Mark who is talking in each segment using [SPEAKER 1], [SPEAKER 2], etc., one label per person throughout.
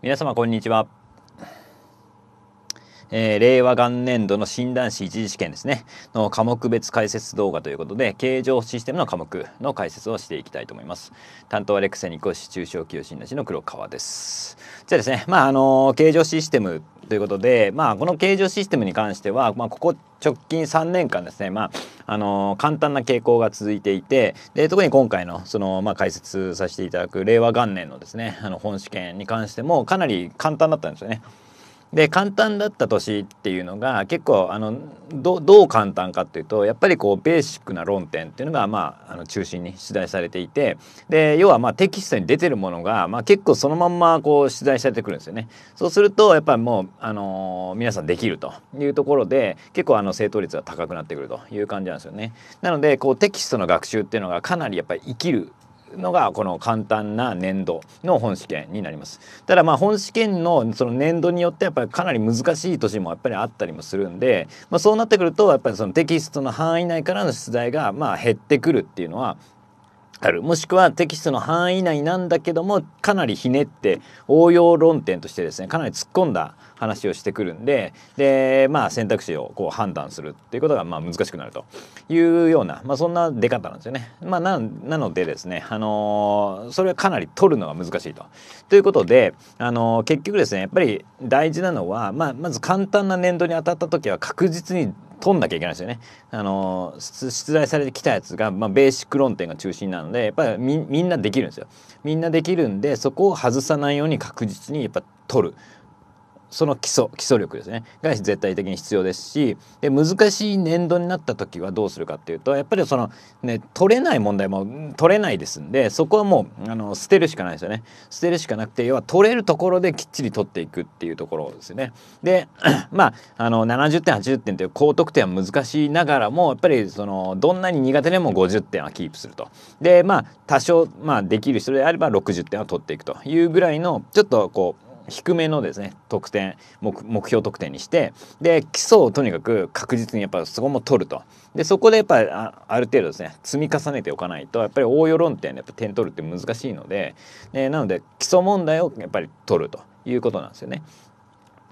[SPEAKER 1] 皆様こんにちはえー、令和元年度の診断士一次試験ですねの科目別解説動画ということで形状システムの科目の解説をしていきたいと思います担当はレクセニコ市中小企業診断士の黒川ですじゃあですねまああの形状システムということでまあこの形状システムに関してはまあここ直近3年間ですね、まあ、あの簡単な傾向が続いていてで特に今回のその、まあ、解説させていただく令和元年のですねあの本試験に関してもかなり簡単だったんですよね。で簡単だった年っていうのが結構あのどどう簡単かっていうとやっぱりこうベーシックな論点っていうのが、まあ、あの中心に取材されていてで要はまあテキストに出てるものが、まあ、結構そのまんまこう出題されてくるんですよね。そうするとやっぱりもう、あの皆さんできるというところで結構あの正答率が高くなってくるという感じなんですよね。なのでこうテキストの学習っていうのがかなりやっぱり生きるのがこの簡単な年度の本試験になりますただまあ本試験のその年度によってやっぱりかなり難しい年もやっぱりあったりもするんで、まあ、そうなってくるとやっぱりそのテキストの範囲内からの出題がまあ減ってくるっていうのはあるもしくはテキストの範囲内なんだけどもかなりひねって応用論点としてですねかなり突っ込んだ話をしてくるんでで、まあ、選択肢をこう判断するっていうことがまあ難しくなるというような、まあ、そんな出方なんですよね。まあ、なのでですね、あのー、それはかなり取るのが難しいと。ということで、あのー、結局ですねやっぱり大事なのは、まあ、まず簡単な年度に当たった時は確実に取んなきゃいけないですよね。あの出題されてきたやつが、まあ、ベーシック論点が中心なのでやっぱりみんなできるんですよ。みんなできるんでそこを外さないように確実にやっぱ取る。その基礎基礎力ですねが絶対的に必要ですしで難しい年度になった時はどうするかっていうとやっぱりその、ね、取れない問題も取れないですんでそこはもうあの捨てるしかないですよね捨てるしかなくて要は取れるところできっちり取っていくっていうところですよね。で まああの70点80点という高得点は難しいながらもやっぱりそのどんなに苦手でも50点はキープすると。でまあ多少、まあ、できる人であれば60点は取っていくというぐらいのちょっとこう低めのですね得点目標得点にしてで基礎をとにかく確実にやっぱそこも取るとでそこでやっぱりある程度ですね積み重ねておかないとやっぱり応用論点でやっぱ点取るって難しいのででなので基礎問題をやっぱり取るということなんですよね。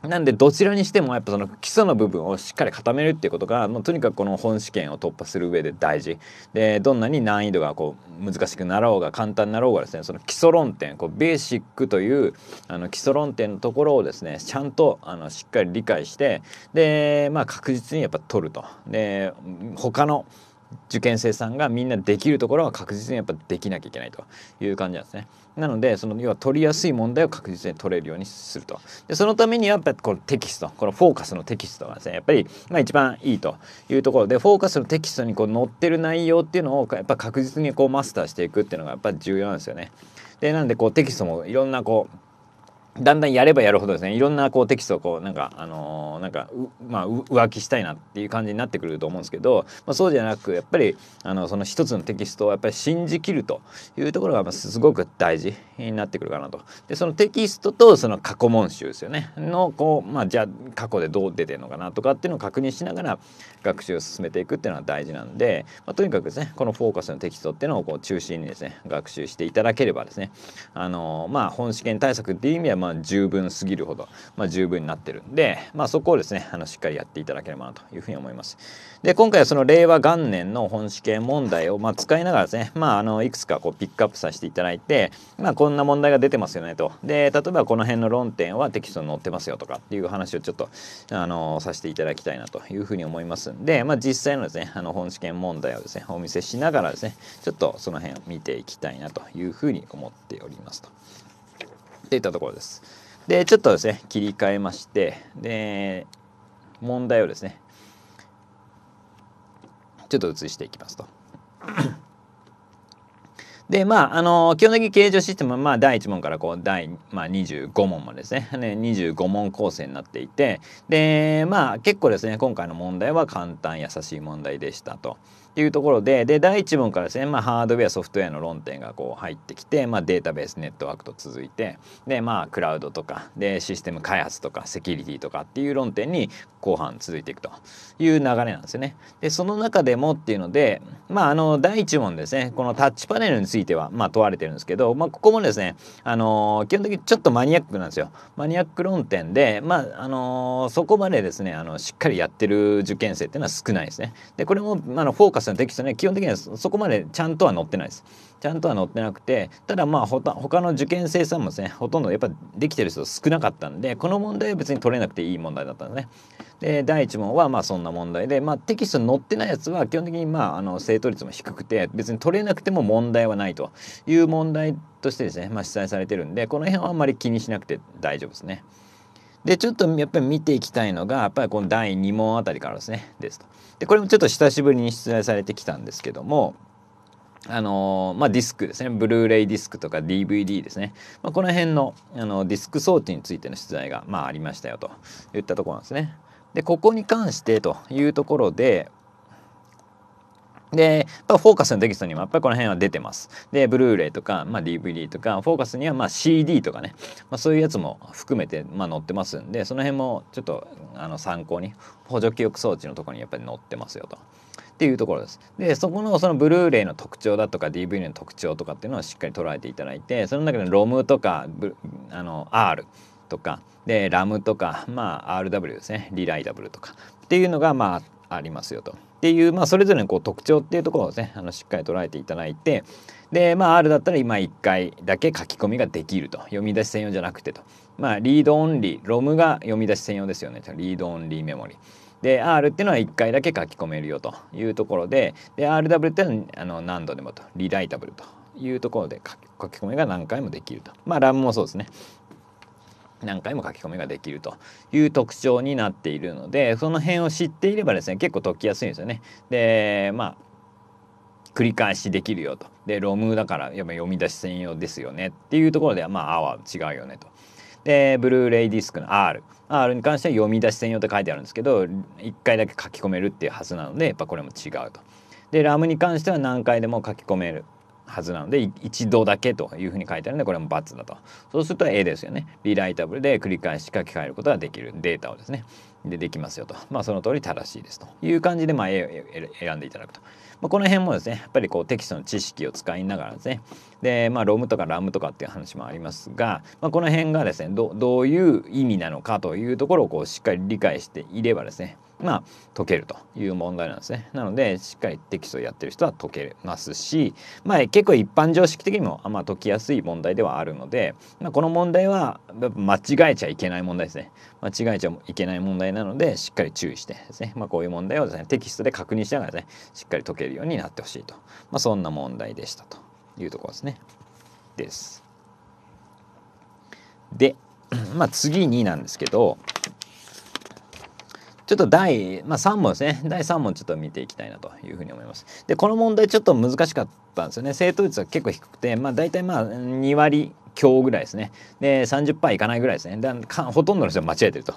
[SPEAKER 1] なんでどちらにしてもやっぱその基礎の部分をしっかり固めるっていうことがもうとにかくこの本試験を突破する上で大事でどんなに難易度がこう難しくなろうが簡単になろうがですねその基礎論点こうベーシックというあの基礎論点のところをですねちゃんとあのしっかり理解してでまあ確実にやっぱ取ると。で他の受験生さんがみんなできるところは確実にやっぱできなきゃいけないという感じなんですね。なのでその要は取りやすい問題を確実に取れるようにするとでそのためにはやっぱりこのテキストこのフォーカスのテキストがですねやっぱりまあ一番いいというところでフォーカスのテキストにこう載ってる内容っていうのをやっぱ確実にこうマスターしていくっていうのがやっぱり重要なんですよね。でなんでこうテキストもいろんなこうだんだんやればやるほどですねいろんなこうテキストをこうなんかあのー、なんかまあ、浮気したいなっていう感じになってくると思うんですけど、まあ、そうじゃなくやっぱりあのその一つのテキストをやっぱり信じきるというところがすごく大事になってくるかなと。でそのテキストとその過去問集ですよねのこう、まあ、じゃあ過去でどう出てるのかなとかっていうのを確認しながら学習を進めていくっていうのは大事なんで、まあ、とにかくですねこのフォーカスのテキストっていうのをこう中心にですね学習していただければですねあのー、まあ本試験対策っていう意味はまあまあ、十分すぎるほど、まあ、十分になってるんで、まあ、そこをですねあのしっかりやっていただければなというふうに思います。で今回はその令和元年の本試験問題を、まあ、使いながらですね、まあ、あのいくつかこうピックアップさせていただいて、まあ、こんな問題が出てますよねとで例えばこの辺の論点はテキストに載ってますよとかっていう話をちょっとあのさせていただきたいなというふうに思いますんで、まあ、実際のですねあの本試験問題をですねお見せしながらですねちょっとその辺を見ていきたいなというふうに思っておりますと。っていったところです。で、ちょっとですね、切り替えまして、で、問題をですね、ちょっと移していきますと。で、まあ、あの、基本的に形状システムは、まあ、第1問からこう、第、まあ、25問までですね。ね、25問構成になっていて、で、まあ、結構ですね、今回の問題は簡単、優しい問題でしたと。っていうところでで第1問からですね、まあ、ハードウェアソフトウェアの論点がこう入ってきて、まあ、データベースネットワークと続いてで、まあ、クラウドとかでシステム開発とかセキュリティとかっていう論点に後半続いていくという流れなんですよね。でその中でもっていうので、まあ、あの第1問ですねこのタッチパネルについては、ま問われてるんですけど、まあ、ここもですね、あの基本的にちょっとマニアックなんですよ。マニアック論点で、まああのそこまでですねあのしっかりやってる受験生っていうのは少ないですね。でこれもあのフォーカススのテキストね基本的にはそこまでちゃんとは載ってないです。ちゃんとは載ってなくてただまあほた他の受験生さんもですねほとんどやっぱできてる人少なかったんでこの問題は別に取れなくていい問題だったんですね。で第1問はまあそんな問題で、まあ、テキストに載ってないやつは基本的にまああの正答率も低くて別に取れなくても問題はないという問題としてですね、まあ、出題されてるんでこの辺はあんまり気にしなくて大丈夫ですね。でちょっとやっぱり見ていきたいのがやっぱりこの第2問あたりからですねですと。でこれもちょっと久しぶりに出題されてきたんですけどもあのー、まあ、ディスクですねブルーレイディスクとか DVD ですね、まあ、この辺のあのディスク装置についての出題が、まあ、ありましたよといったところなんですね。でここに関してというところでで、フォーカスのテキストにもやっぱりこの辺は出てます。で、ブルーレイとか、まあ、DVD とか、フォーカスにはま CD とかね、まあ、そういうやつも含めてま載ってますんで、その辺もちょっとあの参考に、補助記憶装置のとこにやっぱり載ってますよと。っていうところです。でそこのそのブルーレイの特徴だとか DVD の特徴とかっていうのをしっかり捉えていただいてその中で ROM とかあの R とかで RAM とか、まあ、RW ですねリライダブルとかっていうのがまあありますよと。っていう、まあ、それぞれのこう特徴っていうところをねあのしっかり捉えていただいてで、まあ、R だったら今1回だけ書き込みができると読み出し専用じゃなくてと、まあ、リードオンリー ROM が読み出し専用ですよねリードオンリーメモリー。で R っていうのは1回だけ書き込めるよというところでで RW っていうのはあの何度でもとリライタブルというところで書き込みが何回もできるとまあ RAM もそうですね何回も書き込みができるという特徴になっているのでその辺を知っていればですね結構解きやすいんですよね。でまあ繰り返しできるよとでロムだからやっぱ読み出し専用ですよねっていうところではまあ「あ」は違うよねと。でブルーレイディスクの R R に関しては読み出し専用って書いてあるんですけど1回だけ書き込めるっていうはずなのでやっぱこれも違うと。でラムに関しては何回でも書き込めるはずなので一度だけというふうに書いてあるのでこれも×だとそうすると A ですよねリライタブルで繰り返し書き換えることができるデータをですねでできますよとまあその通り正しいですという感じでまあ A を選んでいただくと、まあ、この辺もですねやっぱりこうテキストの知識を使いながらですねでまあロムとかラムとかっていう話もありますが、まあ、この辺がですねどどういう意味なのかというところをこうしっかり理解していればですねまあ、解けるという問題なんですね。なのでしっかりテキストやってる人は解けますし、まあ、結構一般常識的にも、まあ、解きやすい問題ではあるので、まあ、この問題は間違えちゃいけない問題ですね。間違えちゃいけない問題なのでしっかり注意してですね、まあ、こういう問題をですねテキストで確認しながらですねしっかり解けるようになってほしいと、まあ、そんな問題でしたというところですね。です。で、まあ、次になんですけどちょっと第、まあ、3問ですね第3問ちょっと見ていきたいなというふうに思いますでこの問題ちょっと難しかったんですよね正答率は結構低くてまあ大体まあ2割強ぐらいですねで30%いかないぐらいですねだかほとんどの人は間違えてると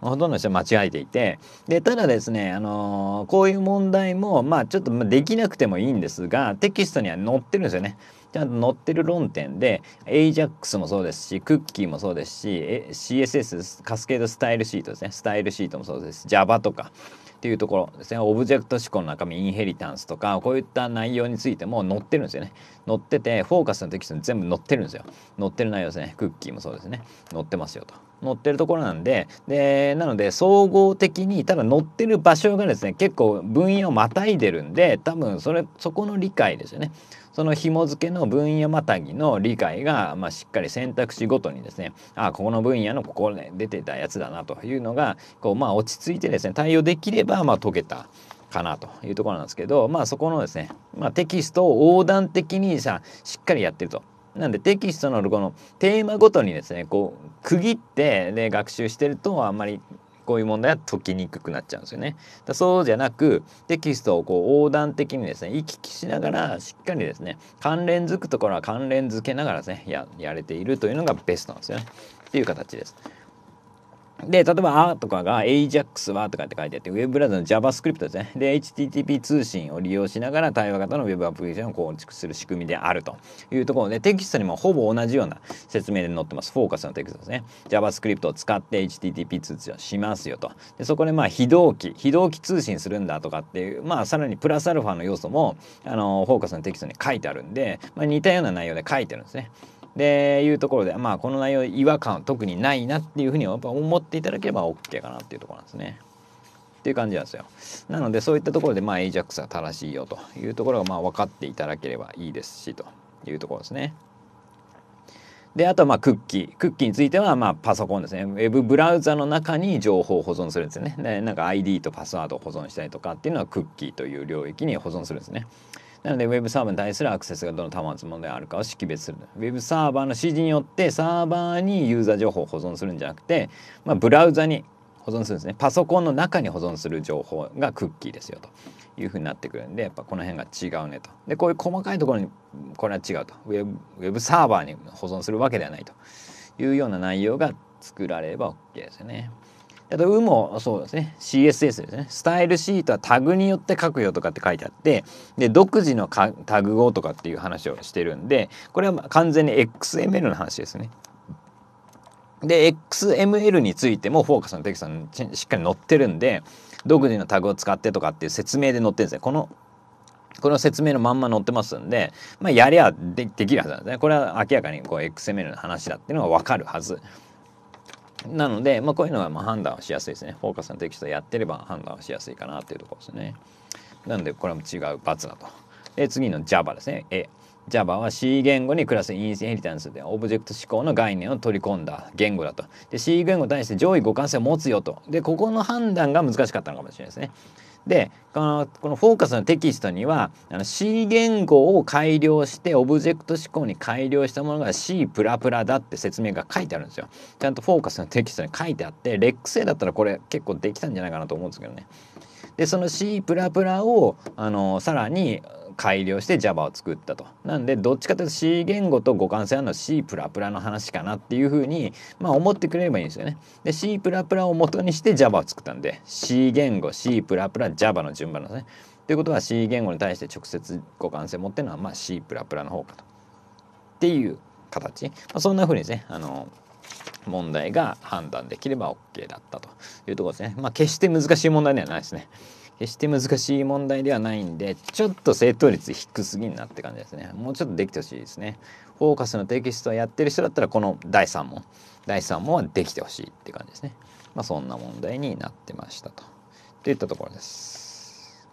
[SPEAKER 1] ほとんどの人は間違えていてでただですね、あのー、こういう問題もまあちょっとできなくてもいいんですがテキストには載ってるんですよね。ちゃんと載ってる論点で AJAX もそうですしクッキーもそうですし CSS カスケードスタイルシートですねスタイルシートもそうですし Java とかっていうところですねオブジェクト思考の中身インヘリタンスとかこういった内容についても載ってるんですよね載っててフォーカスのテキストに全部載ってるんですよ載ってる内容ですねクッキーもそうですね載ってますよと乗ってるところなんででなので総合的にただ乗ってる場所がですね結構分野をまたいでるんで多分それそこの理解ですよねその紐付けの分野またぎの理解が、まあ、しっかり選択肢ごとにですねあここの分野のここで、ね、出てたやつだなというのがこう、まあ、落ち着いてですね対応できれば、まあ、解けたかなというところなんですけど、まあ、そこのですね、まあ、テキストを横断的にさしっかりやってると。なんでテキストのこのテーマごとにですねこう区切ってで学習してるとあんまりこういう問題は解きにくくなっちゃうんですよね。だそうじゃなくテキストをこう横断的にですね行き来しながらしっかりですね関連づくところは関連づけながらですねややれているというのがベストなんですよねっていう形です。で、例えば、あとかが AJAX はとかって書いてあって、ウェブブラウザの JavaScript ですね。で、HTTP 通信を利用しながら対話型の Web アプリケーションを構築する仕組みであるというところで、テキストにもほぼ同じような説明で載ってます。フォーカスのテキストですね。JavaScript を使って HTTP 通信をしますよと。で、そこでまあ、非同期、非同期通信するんだとかっていう、まあ、さらにプラスアルファの要素も、あの、フォーカスのテキストに書いてあるんで、まあ、似たような内容で書いてるんですね。でいうところで、まあ、この内容違和感特にないなっていうふうにやっぱ思っていただければ OK かなっていうところなんですね。っていう感じなんですよ。なのでそういったところで、まあ、AJAX は正しいよというところが、まあ、分かっていただければいいですしというところですね。であとはまあクッキークッキーについてはまあパソコンですねウェブブラウザの中に情報を保存するんですよねでなんか ID とパスワードを保存したりとかっていうのはクッキーという領域に保存するんですねなのでウェブサーバーに対するアクセスがどの端末問題あるかを識別する Web サーバーの指示によってサーバーにユーザー情報を保存するんじゃなくて、まあ、ブラウザに保存するんですねパソコンの中に保存する情報がクッキーですよというふうになってくるんでやっぱこの辺が違うねとでこういう細かいところにこれは違うとウェブウェブサーバーに保存するわけではないというような内容が作られれば OK ですよね。っと「う」もそうですね CSS ですねスタイルシートはタグによって書くよとかって書いてあってで独自のタグをとかっていう話をしてるんでこれは完全に XML の話ですね。で XML についてもフォーカスのテキストにしっかり載ってるんで独自のタグを使ってとかっていう説明で載ってるんですね。このこの説明のまんま載ってますんで、まあ、やりゃできるはずなんですね。これは明らかにこう XML の話だっていうのがわかるはず。なので、まあ、こういうのはま判断はしやすいですね。フォーカスのテキストやってれば判断はしやすいかなっていうところですね。なので、これも違う×だと。で、次の Java ですね。A。Java は C 言語にクラスインヘリタンスでオブジェクト指向の概念を取り込んだ言語だと。で、C 言語に対して上位互換性を持つよと。で、ここの判断が難しかったのかもしれないですね。でこのこのフォーカスのテキストにはあの C 言語を改良してオブジェクト思考に改良したものが C++ だって説明が書いてあるんですよ。ちゃんとフォーカスのテキストに書いてあってレックス A だったらこれ結構できたんじゃないかなと思うんですけどね。でその C++ をあのさらに改良して Java を作ったと。なんでどっちかというと C 言語と互換性あるのは C++ の話かなっていうふうに、まあ、思ってくれればいいんですよね。で C++ を元にして Java を作ったんで C 言語 C++Java の順番なんですね。ということは C 言語に対して直接互換性持ってるのはまあ C++ の方かと。っていう形。まあ、そんなふうにですねあの問題が判断できれば OK だったというところですね。まあ決して難しい問題ではないですね。決して難しい問題ではないんでちょっと正答率低すぎんなって感じですねもうちょっとできてほしいですねフォーカスのテキストをやってる人だったらこの第3問第3問はできてほしいって感じですねまあそんな問題になってましたとといったところです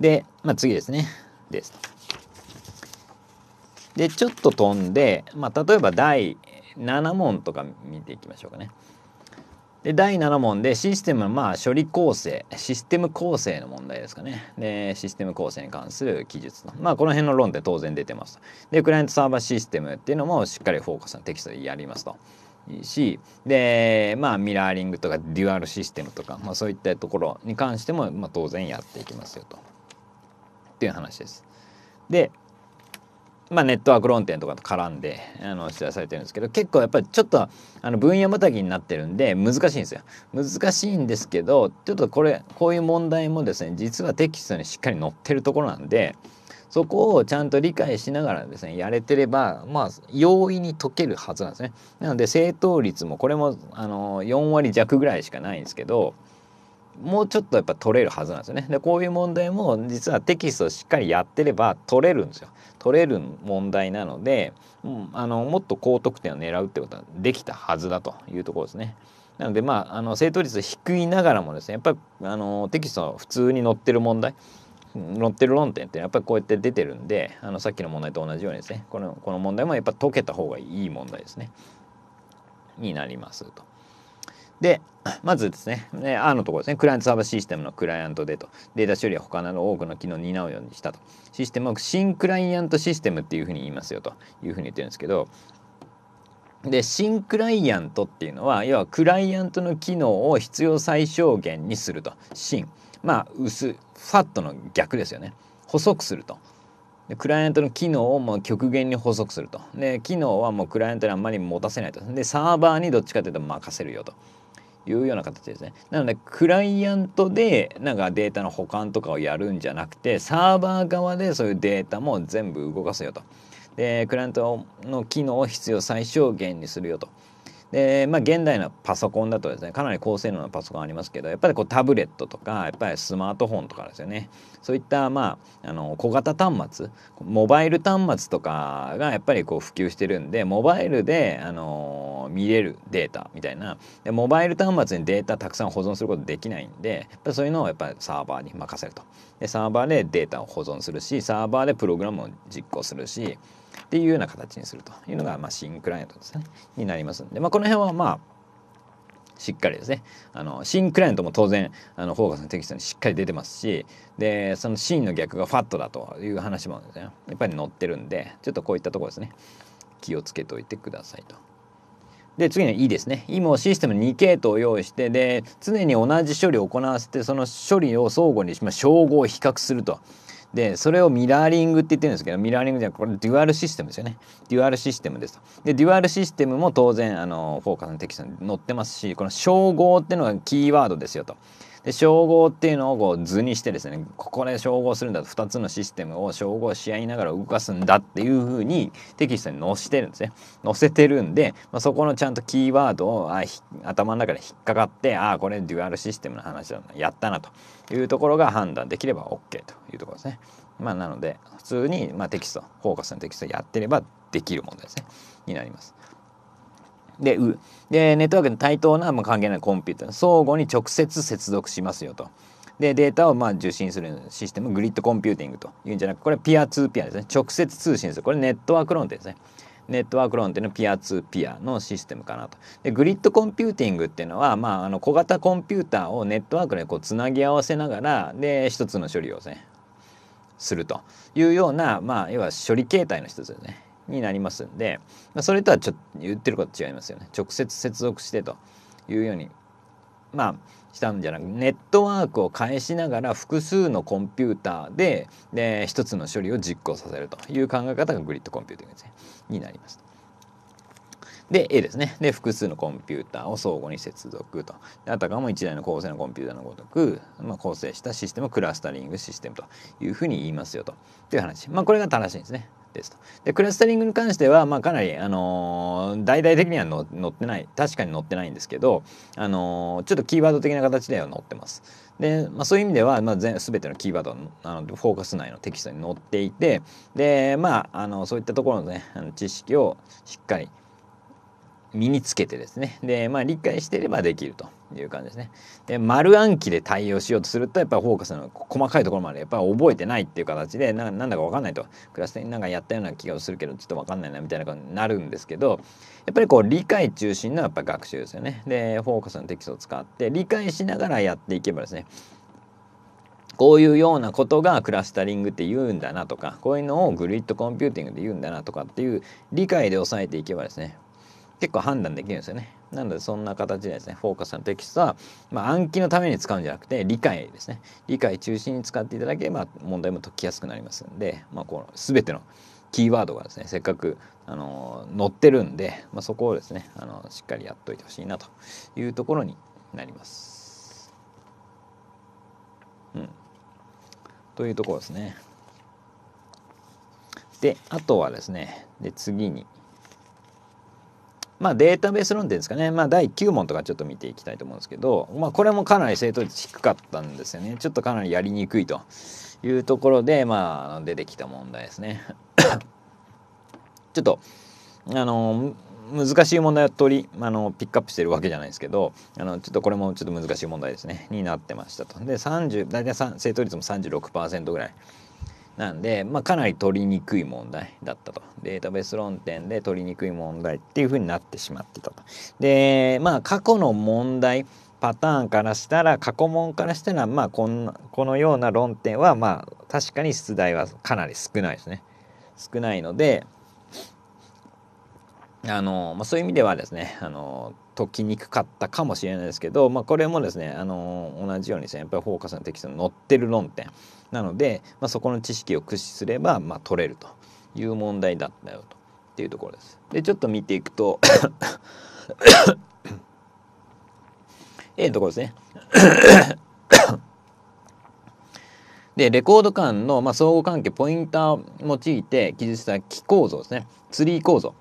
[SPEAKER 1] で、まあ、次ですねですでちょっと飛んで、まあ、例えば第7問とか見ていきましょうかねで第7問でシステムのまあ処理構成システム構成の問題ですかねでシステム構成に関する記述のまあこの辺の論って当然出てますでクライアントサーバーシステムっていうのもしっかりフォーカスのテキストでやりますといいしでまあミラーリングとかデュアルシステムとか、まあ、そういったところに関しても、まあ、当然やっていきますよとっていう話ですでまあ、ネットワーク論点とかと絡んであの取材されてるんですけど結構やっぱりちょっとあの分野またぎになってるんで難しいんですよ。難しいんですけどちょっとこれこういう問題もですね実はテキストにしっかり載ってるところなんでそこをちゃんと理解しながらですねやれてればまあ容易に解けるはずなんですね。なので正答率もこれもあの4割弱ぐらいしかないんですけどもうちょっとやっぱ取れるはずなんですよね。でこういう問題も実はテキストをしっかりやってれば取れるんですよ。取れる問題なので、うん、あのもっと高得点を狙うってことはできたはずだというところですね。なのでまああの正答率低いながらもですねやっぱりあのテキストの普通に載ってる問題載ってる論点ってやっぱりこうやって出てるんであのさっきの問題と同じようにですねこのこの問題もやっぱ解けた方がいい問題ですねになりますと。で まずですね、ね、あのところですね、クライアントサーバーシステムのクライアントでと、データ処理は他の多くの機能を担うようにしたと。システムを新クライアントシステムっていうふうに言いますよというふうに言ってるんですけど、で新クライアントっていうのは要はクライアントの機能を必要最小限にすると新まあ薄ファットの逆ですよね細くするとでクライアントの機能をもう極限に細くするとで機能はもうクライアントにあんまり持たせないとでサーバーにどっちかというと任せるよというような形ですね。なのでクライアントでなんかデータの保管とかをやるんじゃなくてサーバー側でそういうデータも全部動かすよと。でクライアントの機能を必要最小限にするよと。で、まあ、現代のパソコンだとですねかなり高性能なパソコンありますけどやっぱりこうタブレットとかやっぱりスマートフォンとかですよねそういった、まあ、あの小型端末モバイル端末とかがやっぱりこう普及してるんでモバイルであの見れるデータみたいなでモバイル端末にデータたくさん保存することできないんでやっぱそういうのをやっぱりサーバーに任せるとでサーバーでデータを保存するしサーバーでプログラムを実行するしっていうような形にするというのが、まあ、新クライアントですねになりますんで、まあ、この辺はまあしっかりですねあの新クライアントも当然あのフォーカスのテキストにしっかり出てますしでそのシーンの逆がファットだという話もですねやっぱり載ってるんでちょっとこういったところですね気をつけておいてくださいと。で次に E ですね E もシステム2系統を用意してで常に同じ処理を行わせてその処理を相互に、しまう。照合を比較するとでそれをミラーリングって言ってるんですけどミラーリングじゃなくてこれデュアルシステムですよねデュアルシステムですとでデュアルシステムも当然あのフォーカスのテキストに載ってますしこの称号っていうのがキーワードですよとで称号っていうのをこう図にしてですねここで照合するんだと2つのシステムを照合し合いながら動かすんだっていうふうにテキストに載せてるんですね載せてるんで、まあ、そこのちゃんとキーワードをあ頭の中で引っかかってああこれデュアルシステムの話だなやったなというところが判断できれば OK というところですね。まあ、なので普通にまテキストフォーカスのテキストやってればできるものですねになります。で、う。で、ネットワークの対等な、まあ、関係ないコンピューター、相互に直接接続しますよと。で、データをまあ受信するシステム、グリッドコンピューティングというんじゃなく、これピアツーピアですね。直接通信する。これネットワーク論点ですね。ネットワーク論点のピアツーピアのシステムかなと。でグリッドコンピューティングっていうのは、まあ、あの小型コンピューターをネットワークでこうつなぎ合わせながらで一つの処理をですねするというような、まあ、要は処理形態の一つですね。になりますんで、まあ、それとはちょっと言ってること違いますよね直接接続してというようにまあしたんじゃなくネットワークを返しながら複数のコンピューターでで一つの処理を実行させるという考え方がグリッドコンピューティングです、ね、になります。で A ですね。で複数のコンピューターを相互に接続と。あたかも1台の構成のコンピューターのごとく、まあ、構成したシステムをクラスタリングシステムというふうに言いますよと。という話。まあこれが正しいんですね。ですと。でクラスタリングに関しては、まあ、かなり、あの大々的には載ってない確かに載ってないんですけど、あのちょっとキーワード的な形では載ってます。で、まあ、そういう意味では、まあ、全全てのキーワードあのフォーカス内のテキストに載っていてで、まあ、あのそういったところの,、ね、あの知識をしっかり身につけてですねで、まあ、理解していればできると。いう感じですね。で丸暗記で対応しようとするとやっぱりフォーカスの細かいところまでやっぱり覚えてないっていう形でななんだか分かんないとクラスになんかやったような気がするけどちょっと分かんないなみたいな感じになるんですけどやっぱりこう理解中心のやっぱ学習ですよね。でフォーカスのテキストを使って理解しながらやっていけばですねこういうようなことがクラスタリングって言うんだなとかこういうのをグリッドコンピューティングで言うんだなとかっていう理解で押さえていけばですね結構判断できるんですよね。なのでそんな形でですねフォーカスのテキストは、まあ、暗記のために使うんじゃなくて理解ですね理解中心に使っていただければ問題も解きやすくなりますんで、まあ、この全てのキーワードがですねせっかくあの載ってるんで、まあ、そこをですねあのしっかりやっといてほしいなというところになります。うん、というところですね。であとはですねで次にまあ、データベース論点ですかね、まあ、第9問とかちょっと見ていきたいと思うんですけど、まあ、これもかなり正答率低かったんですよねちょっとかなりやりにくいというところで、まあ、出てきた問題ですねちょっとあの難しい問題を取りあのピックアップしてるわけじゃないですけどあのちょっとこれもちょっと難しい問題ですねになってましたとで30大体正答率も36%ぐらいなんで、まあ、かなり取りにくい問題だったと。データベース論点で取りにくい問題っていうふうになってしまってたと。で、まあ、過去の問題、パターンからしたら過去問からしたらまあこんなこのような論点はまあ確かに出題はかなり少ないですね少ないのであの、まあ、そういう意味ではですねあの解きにくかったかもしれないですけど、まあ、これもですねあの同じようにですねやっぱりフォーカスのテキストに載ってる論点なので、まあ、そこの知識を駆使すれば、まあ、取れるという問題だったよとっていうところです。でちょっと見ていくと ええところですね。でレコード間の、まあ、相互関係ポインターを用いて記述した気構造ですねツリー構造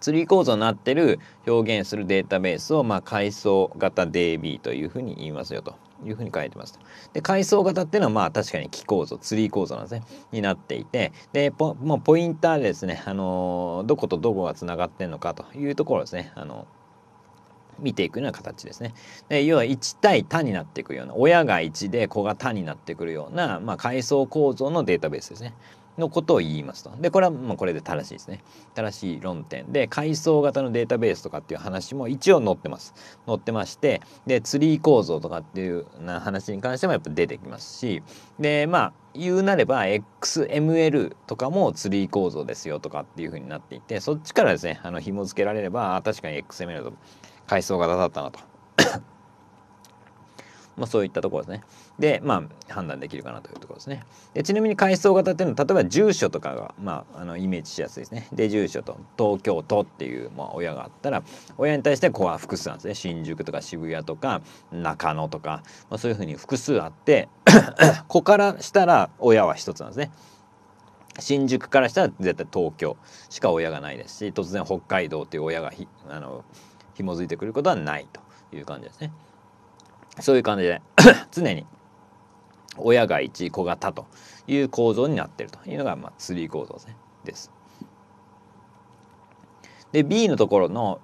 [SPEAKER 1] ツリー構造になってる表現するデータベースを、まあ、階層型 DB というふうに言いますよと。いうふうに書いてますと。で階層型っていうのはまあ確かに木構造ツリー構造なんですねになっていてでポ,、まあ、ポインターでですね、あのー、どことどこがつながってんのかというところですね、あの見ていくような形ですね。で要は1対他になっていくような親が1で子が他になってくるような、まあ、階層構造のデータベースですね。のことを言いますと。でこれはもうこれで正しいですね。正しい論点で階層型のデータベースとかっていう話も一応載ってます。載ってましてでツリー構造とかっていうな話に関してもやっぱ出てきますしでまあ言うなれば XML とかもツリー構造ですよとかっていう風になっていてそっちからですねあの紐付けられれば確かに XML と階層型だったなと。まあ、そういったところですね。で、まあ、判断できるかなというところですね。でちなみに階層型っていうのは例えば住所とかが、まあ、あのイメージしやすいですね。で住所と東京都っていう、まあ、親があったら親に対して子は複数なんですね。新宿とか渋谷とか中野とか、まあ、そういうふうに複数あって子 からしたら親は一つなんですね。新宿からしたら絶対東京しか親がないですし突然北海道っていう親がひあの紐づいてくることはないという感じですね。そういう感じで 常に親が1子型という構造になってるというのが、まあ、ツリー構造ですね。ですで B のところの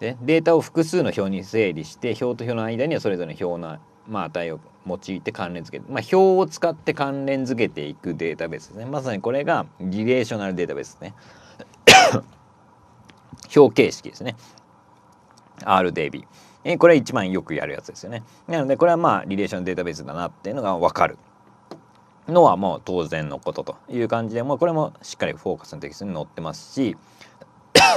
[SPEAKER 1] でデータを複数の表に整理して表と表の間にはそれぞれの表の、まあ、値を用いて関連付ける、まあ、表を使って関連付けていくデータベースですねまさにこれがリレーショナルデータベースですね 表形式ですね RDB。えこれは一番よくやるやつですよね。なのでこれはまあリレーションデータベースだなっていうのが分かるのはもう当然のことという感じでもうこれもしっかりフォーカスのテキストに載ってますし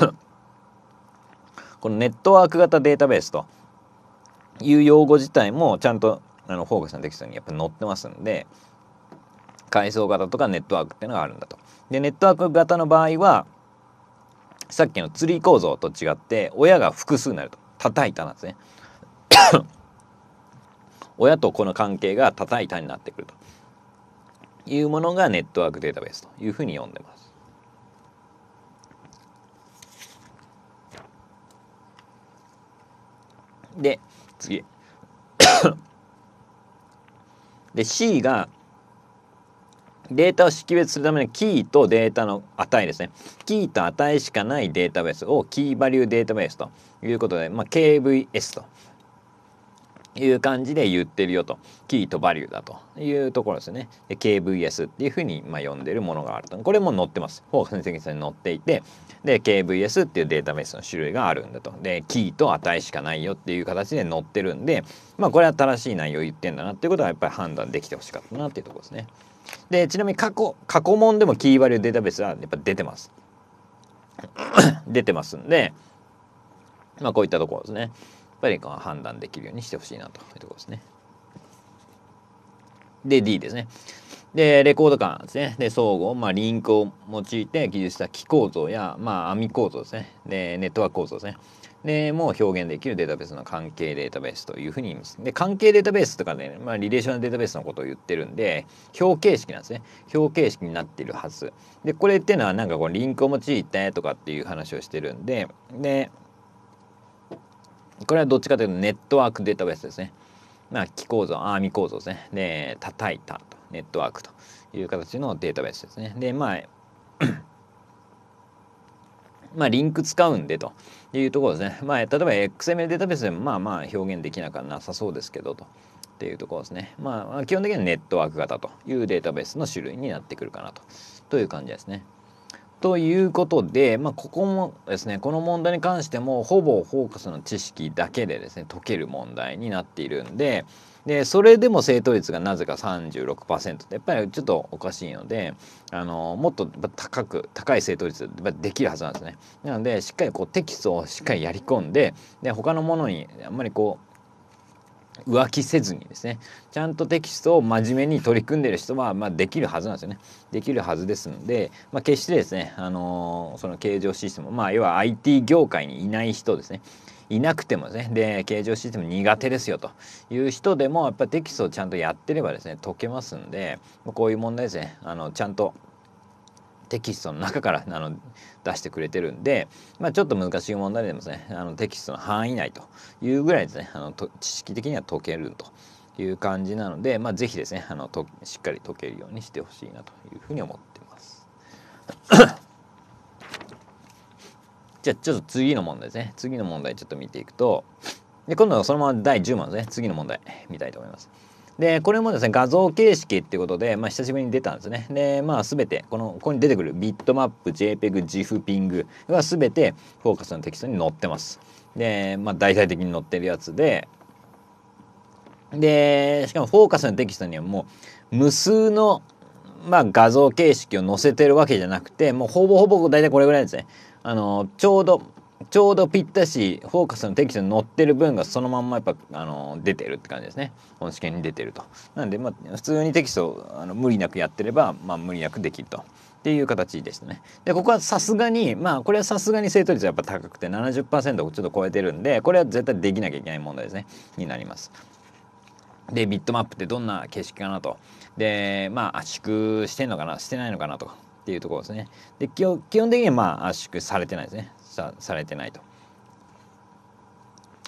[SPEAKER 1] このネットワーク型データベースという用語自体もちゃんとあのフォーカスのテキストにやっぱ載ってますんで階層型とかネットワークっていうのがあるんだと。でネットワーク型の場合はさっきのツリー構造と違って親が複数になると。叩いたなんですね 親と子の関係が叩いたになってくるというものがネットワークデータベースというふうに呼んでます。で次 で C がデータを識別するためのキーとデータの値ですね。キーと値しかないデータベースをキーバリューデータベースということで、まあ、KVS という感じで言ってるよと。キーとバリューだというところですね。KVS っていうふうにまあ呼んでるものがあると。これも載ってます。フォーに載っていて、で、KVS っていうデータベースの種類があるんだと。で、キーと値しかないよっていう形で載ってるんで、まあこれは正しい内容を言ってんだなっていうことはやっぱり判断できてほしかったなっていうところですね。でちなみに過去過去問でもキーバリューデータベースはやっぱ出てます 出てますんでまあこういったところですねやっぱりこう判断できるようにしてほしいなというところですねで D ですねでレコード感ですねで相互、まあ、リンクを用いて記述した機構造や、まあ、網構造ですねでネットワーク構造ですねでもう表現できるデータベースの関係データベースというふうに言います。で関係データベースとかね、まあ、リレーショナルデータベースのことを言ってるんで表形式なんですね表形式になってるはず。でこれっていうのはなんかこうリンクを用いてとかっていう話をしてるんででこれはどっちかというとネットワークデータベースですね。まあ、機構造、アーミ構造ですね。で、叩いたと、ネットワークという形のデータベースですね。で、まあ、まあ、リンク使うんでというところですね。まあ、例えば XML データベースでもまあまあ表現できなくはなさそうですけどと。っていうところですね。まあ、基本的にはネットワーク型というデータベースの種類になってくるかなと。という感じですね。ということで、まあ、ここもですねこの問題に関してもほぼフォーカスの知識だけでですね解ける問題になっているんで、でそれでも正答率がなぜか36%ってやっぱりちょっとおかしいのであのもっと高く高い正答率できるはずなんですね。なのでしっかりこうテキストをしっかりやり込んでで他のものにあんまりこう浮気せずにですねちゃんとテキストを真面目に取り組んでる人は、まあ、できるはずなんですよねできるはずですので、まあ、決してですね、あのー、その形状システムまあ要は IT 業界にいない人ですねいなくてもねで形状システム苦手ですよという人でもやっぱテキストをちゃんとやってればですね解けますんでこういう問題ですねあのちゃんとテキストの中からあの出してくれてるんで、まあ、ちょっと難しい問題でもですねあのテキストの範囲内というぐらいですねあの知識的には解けるという感じなので、まあ、是非ですねあのとしっかり解けるようにしてほしいなというふうに思ってじゃあちょっと次の問題ですね次の問題ちょっと見ていくとで今度はそのまま第10問ですね次の問題見たいと思います。でこれもですね画像形式っていうことで、まあ、久しぶりに出たんですね。でまあ全てこのここに出てくるビットマップ JPEG、GIF、PING が全てフォーカスのテキストに載ってます。でまあ大体的に載ってるやつででしかもフォーカスのテキストにはもう無数のまあ、画像形式を載せてるわけじゃなくてもうほぼほぼ大体これぐらいですねあのちょうどちょうどぴったしフォーカスのテキストに載ってる分がそのまんまやっぱあの出てるって感じですねこの試験に出てるとなんでまあ普通にテキストをあの無理なくやってれば、まあ、無理なくできるとっていう形でしたねでここはさすがにまあこれはさすがに正答率はやっぱ高くて70%をちょっと超えてるんでこれは絶対できなきゃいけない問題ですねになりますでビットマップってどんな形式かなとでまあ圧縮してんのかなしてないのかなとっていうところですね。で基本的にはまあ圧縮されてないですねさされてないと。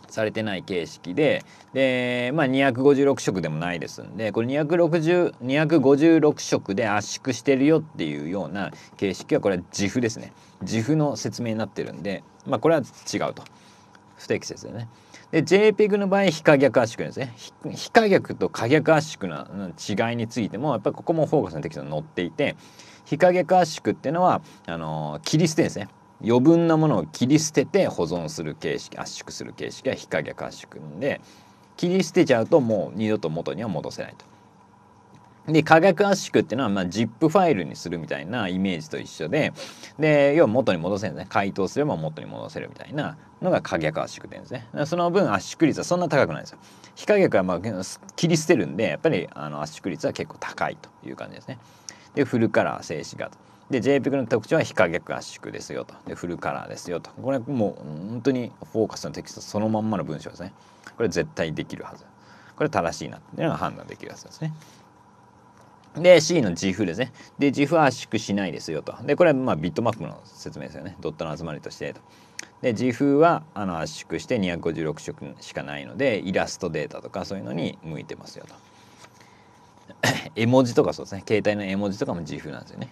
[SPEAKER 1] されてない形式でで、まあ、256色でもないですんでこれ256色で圧縮してるよっていうような形式はこれは自負ですね自負の説明になってるんで、まあ、これは違うと不適切でね。で JPEG の場合非可逆圧縮ですね非可逆と可逆圧縮の違いについてもやっぱりここもフォーカスのテキストに載っていて日陰圧縮っていうのはあの切り捨てですね余分なものを切り捨てて保存する形式圧縮する形式が日陰合宿んで切り捨てちゃうともう二度と元には戻せないと。で化学圧縮っていうのは、まあ、ZIP ファイルにするみたいなイメージと一緒でで要は元に戻せるんですね解凍すれば元に戻せるみたいなのが化学圧縮点ですねその分圧縮率はそんな高くないですよ非化学はまあ切り捨てるんでやっぱりあの圧縮率は結構高いという感じですねでフルカラー静止画と。で JPEG の特徴は非可逆圧縮ですよとでフルカラーですよとこれもう本当にフォーカスのテキストそのまんまの文章ですねこれ絶対できるはずこれ正しいなっていうのが判断できるはずですねで C の GIF ですねで GIF は圧縮しないですよとでこれはまあビットマップの説明ですよねドットの集まりとしてとで GIF はあの圧縮して256色しかないのでイラストデータとかそういうのに向いてますよと。絵文字とかそうですね携帯の絵文字とかも GIF なんですよね。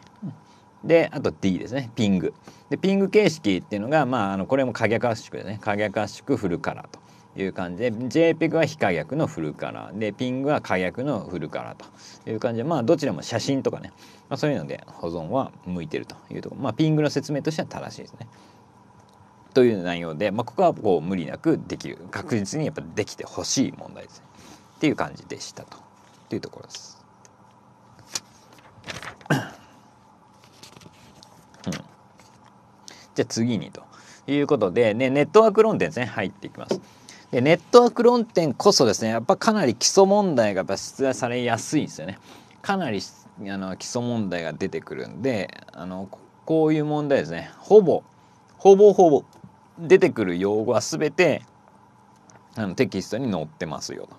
[SPEAKER 1] であと D ですねピング。でピング形式っていうのが、まあ、あのこれも可逆圧縮でね可逆圧縮フルカラーという感じで JPEG は非可逆のフルカラーでピングは可逆のフルカラーという感じでまあどちらも写真とかね、まあ、そういうので保存は向いてるというところ、まあ、ピングの説明としては正しいですね。という内容で、まあ、ここはこう無理なくできる確実にやっぱできてほしい問題ですね。っていう感じでしたとというところです。うん、じゃあ次にということで、ね、ネットワーク論点ですね入っていきます。でネットワーク論点こそですねやっぱかなり基礎問題が出題されやすいんですよね。かなりあの基礎問題が出てくるんであのこういう問題ですねほぼほぼほぼ出てくる用語は全てあのテキストに載ってますよと。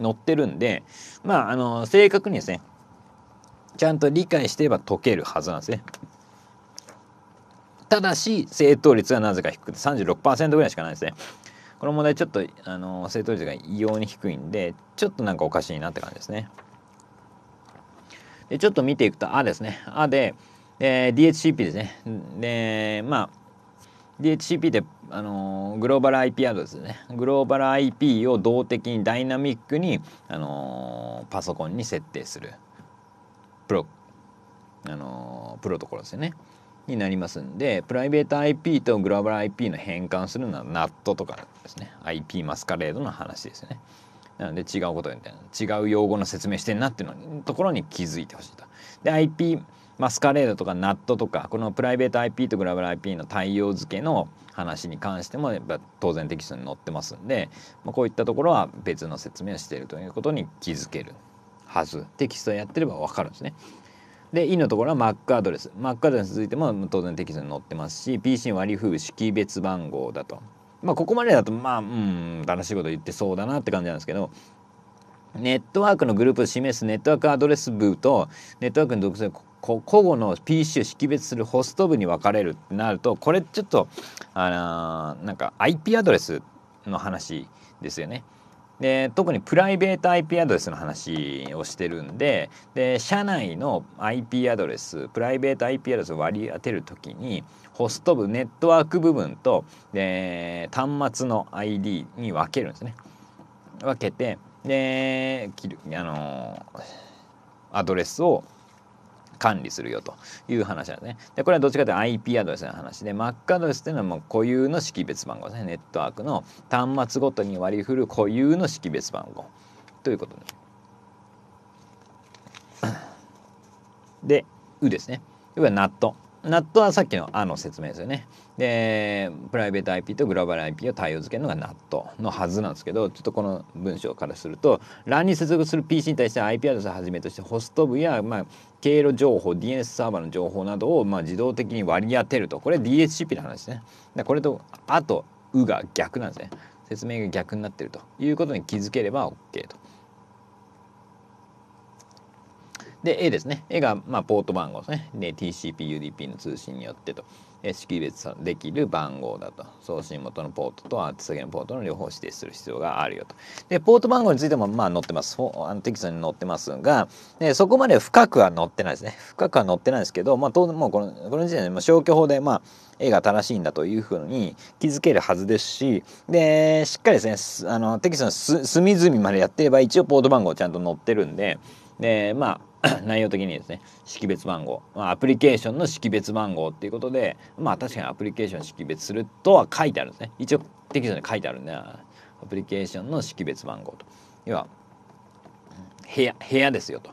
[SPEAKER 1] 載ってるんでまああの正確にですねちゃんと理解してれば解けるはずなんですね。ただし正答率はなぜか低くて36%ぐらいしかないですね。この問題ちょっとあの正答率が異様に低いんでちょっとなんかおかしいなって感じですね。でちょっと見ていくと「あ」ですね。「あで」DHCP ですね。でまあ DHCP であのグローバル IP アドレスですねグローバル IP を動的にダイナミックに、あのパソコンに設定するプロあのプロトコルですよねになりますんでプライベート IP とグローバル IP の変換するのは NAT とかですね IP マスカレードの話ですよねなので違うことみたいな違う用語の説明してんなっていうのところに気づいてほしいとで IP マスカレードとか NAT とかこのプライベート IP とグラブル IP の対応付けの話に関してもやっぱ当然テキストに載ってますんで、まあ、こういったところは別の説明をしているということに気づけるはずテキストやってれば分かるんですね。で E のところは Mac アドレス Mac アドレスについても当然テキストに載ってますし PC 割り符識別番号だと。まあここまでだとまあうん楽しいこと言ってそうだなって感じなんですけどネットワークのグループを示すネットワークアドレス部とネットワークの属性個々の PC を識別するホスト部に分かれるってなるとこれちょっとあのー、なんか IP アドレスの話ですよね。で特にプライベート IP アドレスの話をしてるんでで社内の IP アドレスプライベート IP アドレスを割り当てる時にホスト部ネットワーク部分と、で端末の ID に分けるんですね。分けてであのアドレスを管理するよという話なんですね。でこれはどっちかというと IP アドレスの話で Mac アドレスっていうのはもう固有の識別番号ですねネットワークの端末ごとに割り振る固有の識別番号ということで。でうですね。要は NAT。ナットはさっきの「あ」の説明ですよね。でプライベート IP とグローバル IP を対応づけるのが NAT のはずなんですけどちょっとこの文章からすると LAN に接続する PC に対して IP アドレスをはじめとしてホスト部や、まあ、経路情報 DNS サーバーの情報などを、まあ、自動的に割り当てるとこれ DHCP の話ですね。でこれと「あ」と「う」が逆なんですね。説明が逆になってるということに気づければ OK と。で A ですね A がまあポート番号ですねで TCPUDP の通信によってとえ識別できる番号だと送信元のポートと宛先のポートの両方指定する必要があるよとでポート番号についてもまあ載ってますあのテキストに載ってますがでそこまで深くは載ってないですね深くは載ってないですけど、まあ、当然もうこのこの時点で消去法でまあ A が正しいんだというふうに気づけるはずですしでしっかりですねあのテキストの隅々までやってれば一応ポート番号ちゃんと載ってるんででまあ 内容的にですね識別番号、まあ、アプリケーションの識別番号っていうことでまあ確かにアプリケーション識別するとは書いてあるんですね一応テキストに書いてあるんでアプリケーションの識別番号と要は部屋部屋ですよと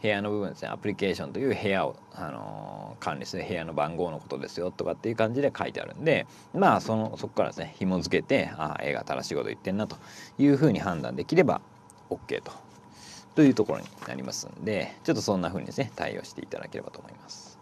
[SPEAKER 1] 部屋の部分ですねアプリケーションという部屋を、あのー、管理する部屋の番号のことですよとかっていう感じで書いてあるんでまあそのそこからですね紐付けてああ A が正しいこと言ってんなというふうに判断できれば OK とというところになりますんでちょっとそんな風にですね対応していただければと思います。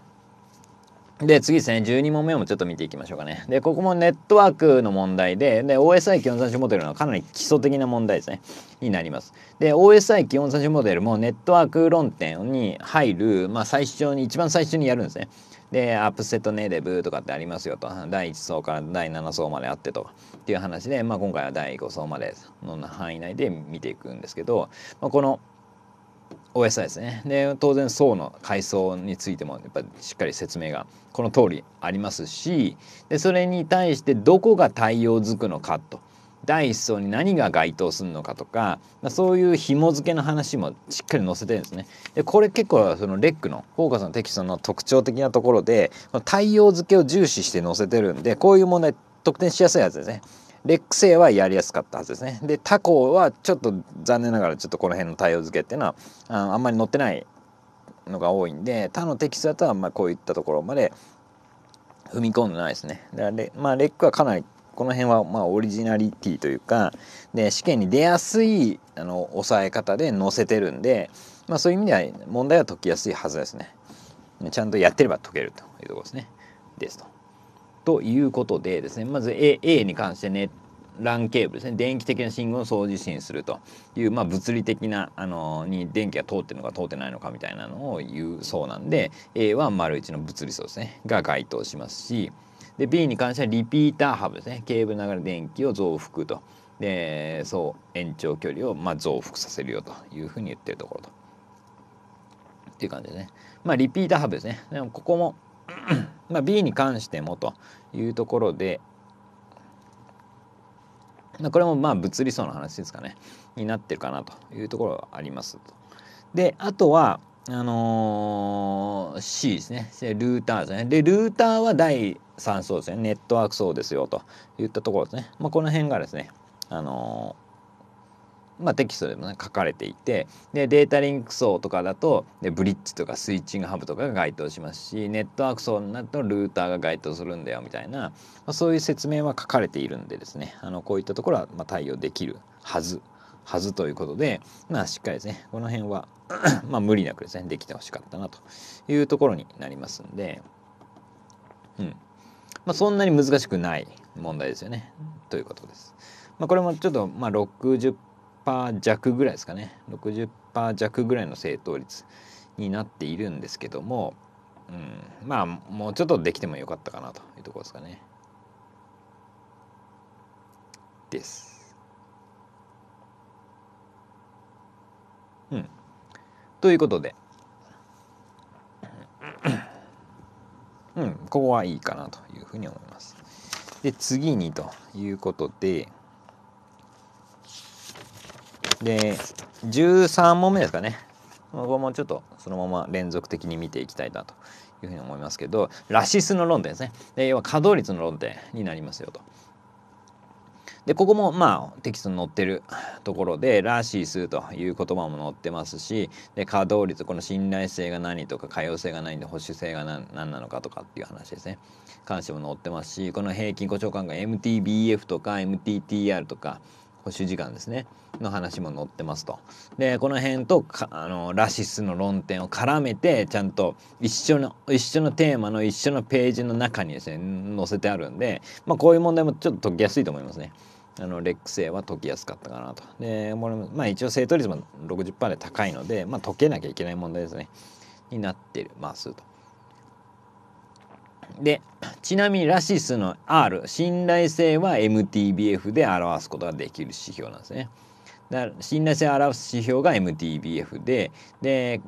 [SPEAKER 1] で次ですね12問目もちょっと見ていきましょうかねでここもネットワークの問題でで OSI 基本参照モデルのかなり基礎的な問題ですねになりますで OSI 基本参照モデルもネットワーク論点に入る、まあ、最初に一番最初にやるんですねでアップセットネイブとかってありますよと第1層から第7層まであってとっていう話で、まあ、今回は第5層までの範囲内で見ていくんですけど、まあ、この OSI ですねで当然層の階層についてもやっぱりしっかり説明がこの通りありますしでそれに対してどこが対応づくのかと。第1層に何が該当するのかとか、まあ、そういう紐付けの話もしっかり載せてるんですね。でこれ結構そのレックのフォーカスのテキストの特徴的なところで対応付けを重視して載せてるんでこういう問題得点しやすいやつですね。レック性はやりやすかったはずですね。で他校はちょっと残念ながらちょっとこの辺の対応付けっていうのはああんまり載ってないのが多いんで他のテキストだとはまあこういったところまで踏み込んでないですね。だからまあ、レックはかなりこの辺はまあオリジナリティというかで試験に出やすいあの抑え方で載せてるんで、まあ、そういう意味では問題は解きやすいはずですね。ちゃんとやってれば解けるというところですね。ですと。ということでですねまず A, A に関してねランケーブルですね電気的な信号を送受信するという、まあ、物理的なあのに電気が通ってるのか通ってないのかみたいなのを言うそうなんで A は丸1の物理層ですねが該当しますし。で B に関してはリピーター幅ですねケーブル流れ電気を増幅とでそう延長距離をま増幅させるよというふうに言ってるところと。っていう感じでねまあリピーターハブですねでもここも ま B に関してもというところでこれもまあ物理層の話ですかねになってるかなというところがありますと。であとはあのー、C ですねルーターですねでルーターは第さんですねネットワークそうですよといったところですね、まあ、この辺がですね、あのー、まあ、テキストでも、ね、書かれていてでデータリンク層とかだとでブリッジとかスイッチングハブとかが該当しますしネットワーク層になるとルーターが該当するんだよみたいな、まあ、そういう説明は書かれているんでですねあのこういったところはま対応できるはずはずということで、まあ、しっかりですねこの辺は ま無理なくですねできてほしかったなというところになりますんで。うんまあ、そんなに難しくない問題ですよねということです。まあ、これもちょっとまあ60%弱ぐらいですかね60%弱ぐらいの正答率になっているんですけども、うん、まあもうちょっとできてもよかったかなというところですかね。です。うん、ということで。うん、ここはいいかなというふうに思います。で、次にということで、で、13問目ですかね。ここもちょっとそのまま連続的に見ていきたいなというふうに思いますけど、ラシスの論点ですね。で要は稼働率の論点になりますよと。でここもまあテキストに載ってるところで「らしいす」という言葉も載ってますしで稼働率この信頼性が何とか可用性が何で保守性が何何なのかとかっていう話ですね関しても載ってますしこの平均誇張感が MTBF とか MTTR とか保守時間ですねの話も載ってますと。でこの辺とあのラシスの論点を絡めてちゃんと一緒の一緒のテーマの一緒のページの中にですね載せてあるんで、まあ、こういう問題もちょっと解きやすいと思いますね。あのレックスは解きやすかったかなと。でも、まあ、一応正答率も60%で高いので、まあ、解けなきゃいけない問題ですねになってますと。でちなみにラシスの R 信頼性は MTBF で表すことができる指標なんですね。だから信頼性を表す指標が MTBF でで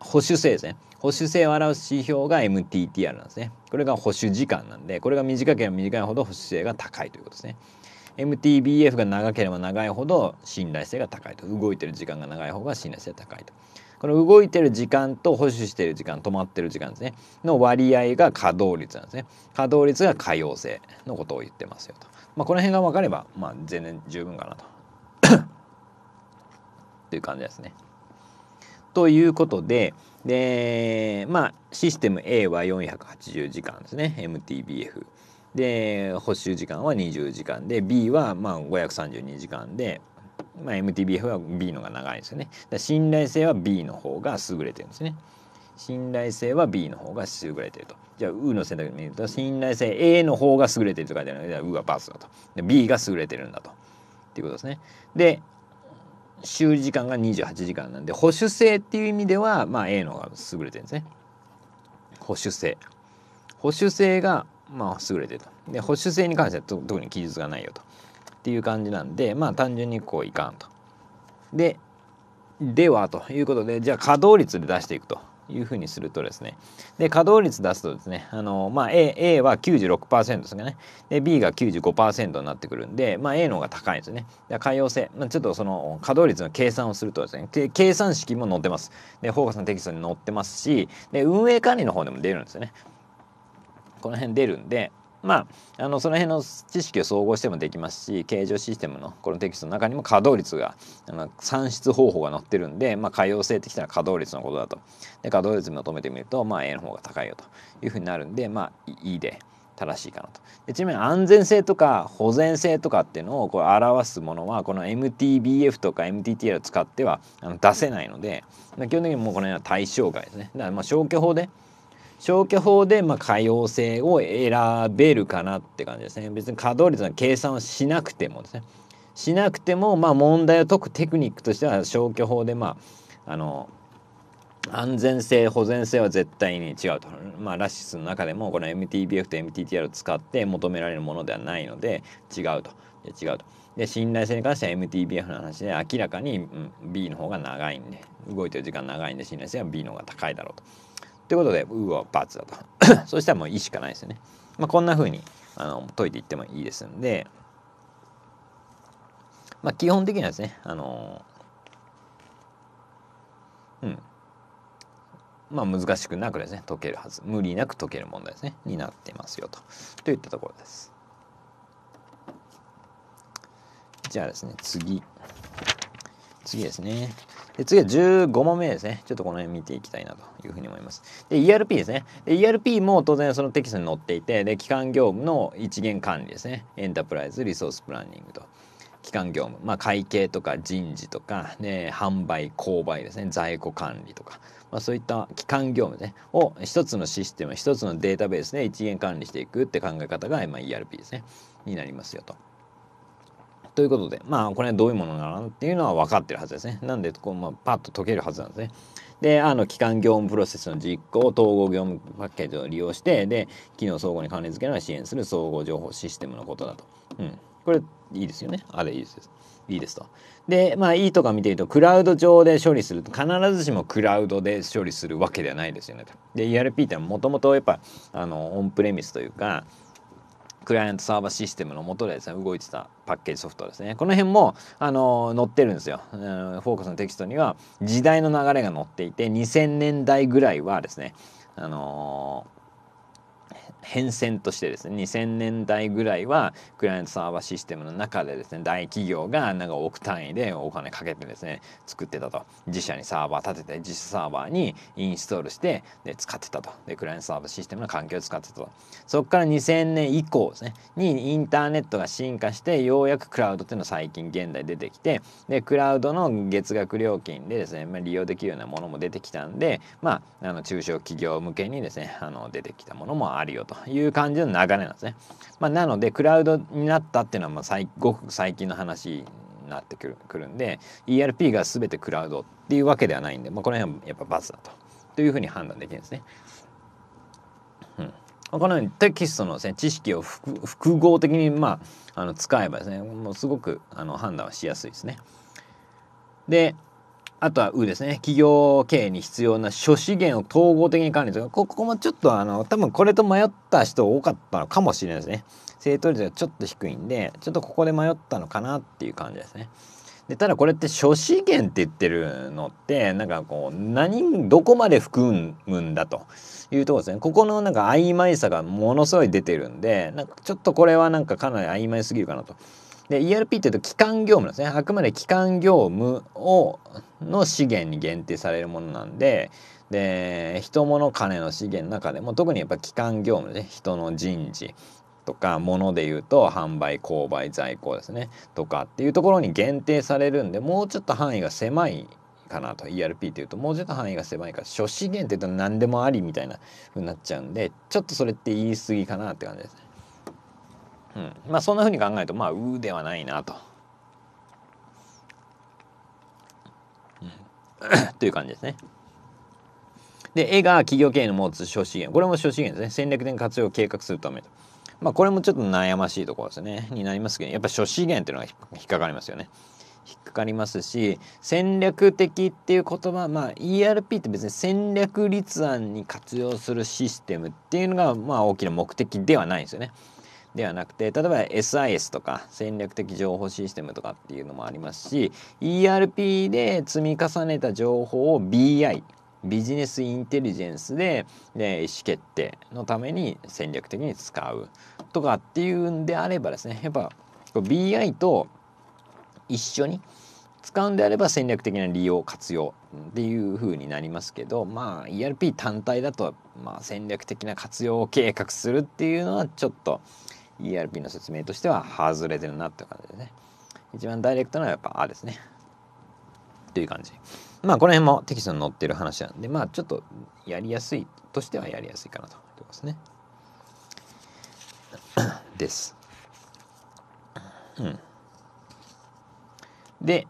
[SPEAKER 1] 保守性ですね保守性を表す指標が MTTR なんですねこれが保守時間なんでこれが短ければ短いほど保守性が高いということですね MTBF が長ければ長いほど信頼性が高いと動いてる時間が長い方が信頼性が高いとこの動いてる時間と保守してる時間止まってる時間ですねの割合が稼働率なんですね稼働率が可用性のことを言ってますよと、まあ、この辺が分かれば、まあ、全然十分かなとと いう感じですね。ということででまあシステム A は480時間ですね MTBF。で補修時間は20時間で B はまあ532時間でまあ、MTBF は B のが長いですよね。信頼性は B の方が優れてるんですね。信頼性は B の方が優れてると。じゃあ U の選択で見ると信頼性 A の方が優れてると書いてあるので U はバスだと。で B が優れてるんだと。っていうことですね。で終時間が28時間なんで保守性っていう意味では、まあ、A の方が優れてるんですね。保守性。保守性が、まあ、優れてると。で保守性に関しては特に記述がないよと。っていう感じなんでまあ単純にこういかんと。でではということでじゃあ稼働率で出していくというふうにするとですねで稼働率出すとですねあの、まあ A、A, は96%ですねで B が95%になってくるんで、まあ、A の方が高いんですねで可用性、まあ、ちょっとその稼働率の計算をするとですね計算式も載ってますでフォーカスのテキストに載ってますしで運営管理の方でも出るんですよねこの辺出るんでまあ、あのその辺の知識を総合してもできますし形状システムのこのテキストの中にも稼働率があの算出方法が載ってるんで、まあ、可用性ってきたら稼働率のことだとで稼働率を求めてみると、まあ、A の方が高いよというふうになるんで、まあ、E で正しいかなとでちなみに安全性とか保全性とかっていうのをこう表すものはこの MTBF とか MTTL を使ってはあの出せないので基本的にもうこの辺は対象外ですねだからま消去法で消去法でま可用性を選べるかなって感じですね別に稼働率の計算をしなくてもですねしなくてもま問題を解くテクニックとしては消去法でまああの安全性保全性は絶対に違うと、まあ、ラシスの中でもこの MTBF と MTTR を使って求められるものではないので違うと違うとで信頼性に関しては MTBF の話で明らかに、B の方が長いんで動いてる時間長いんで信頼性は B の方が高いだろうと。ということで「う」は×だと そしたらもう「い」しかないですよね、まあ、こんな風にあの解いていってもいいですんで、まあ、基本的にはですねあのうんまあ難しくなくですね解けるはず無理なく解ける問題ですねになってますよとといったところですじゃあですね次次ですね。で次は15問目ですね。ちょっとこの辺見ていきたいなというふうに思います。で、ERP ですね。で、ERP も当然そのテキストに載っていて、で、基幹業務の一元管理ですね。エンタープライズリソースプランニングと。基幹業務、まあ、会計とか人事とか、で、販売購買ですね在庫管理とか、まあ、そういった基幹業務、ね、を一つのシステム一つのデータベースで一元管理していくって考え方が、まあ、ERP ですねになりますよと。ということでまあこれはどういうものなのっていうのは分かってるはずですねなんでこう、まあ、パッと解けるはずなんですねであの基幹業務プロセスの実行統合業務パッケージを利用してで機能相互に関連付けなのら支援する総合情報システムのことだと、うん、これいいですよねあれいいですいいですとでまあいいとか見てるとクラウド上で処理すると必ずしもクラウドで処理するわけではないですよねで ERP ってのはもともとやっぱあのオンプレミスというかクライアントサーバーシステムの元でですね動いてたパッケージソフトですねこの辺もあの載ってるんですよ、うん、フォーカスのテキストには時代の流れが載っていて2000年代ぐらいはですねあのー変遷としてですね2000年代ぐらいはクライアントサーバーシステムの中でですね大企業がなんか億単位でお金かけてですね作ってたと自社にサーバー立てて自社サーバーにインストールしてで使ってたとでクライアントサーバーシステムの環境を使ってたとそこから2000年以降ですねにインターネットが進化してようやくクラウドっていうのは最近現代出てきてでクラウドの月額料金でですね、まあ、利用できるようなものも出てきたんでまああの中小企業向けにですねあの出てきたものもあるよと。という感じの流れなんですね。まあ、なのでクラウドになったっていうのはま最ごく最近の話になってくるくるんで ERP が全てクラウドっていうわけではないんで、まあ、この辺はやっぱツだとというふうに判断できるんですね。うん、このようにテキストのです、ね、知識を複合的に、まあ、あの使えばですねもうすごくあの判断はしやすいですね。であとは「う」ですね企業経営に必要な諸資源を統合的に管理するここもちょっとあの多分これと迷った人多かったのかもしれないですね正答率がちょっと低いんでちょっとここで迷ったのかなっていう感じですねでただこれって諸資源って言ってるのってなんかこう何どこまで含むんだというとこですねここのなんか曖昧さがものすごい出てるんでなんかちょっとこれはなんかかなり曖昧すぎるかなとで ERP っていうと基幹業務ですねあくまで基幹業務をの資源に限定されるものなんでで人物金の資源の中でも特にやっぱ基幹業務で、ね、人の人事とか物でいうと販売購買在庫ですねとかっていうところに限定されるんでもうちょっと範囲が狭いかなと ERP っていうともうちょっと範囲が狭いから初資源っていうと何でもありみたいな風になっちゃうんでちょっとそれって言い過ぎかなって感じですね。うんまあ、そんなふうに考えるとまあ「う」ではないなと。という感じですね。で、絵が企業経営の持つ諸資源。これも諸資源ですね。戦略的活用を計画するためまあ、これもちょっと悩ましいところですね。になりますけど、やっぱ諸資源っていうのが引っかかりますよね。引っかかりますし、戦略的っていう言葉、まあ、ERP って別に戦略立案に活用するシステムっていうのが、まあ、大きな目的ではないんですよね。ではなくて例えば SIS とか戦略的情報システムとかっていうのもありますし ERP で積み重ねた情報を BI ビジネスインテリジェンスで、ね、意思決定のために戦略的に使うとかっていうんであればですねやっぱ BI と一緒に使うんであれば戦略的な利用活用っていうふうになりますけどまあ ERP 単体だと、まあ、戦略的な活用を計画するっていうのはちょっと ERP の説明としては外れてるなって感じですね一番ダイレクトなのはやっぱ「あ」ですねという感じまあこの辺もテキストに載ってる話なんでまあちょっとやりやすいとしてはやりやすいかなと思いますね ですうんで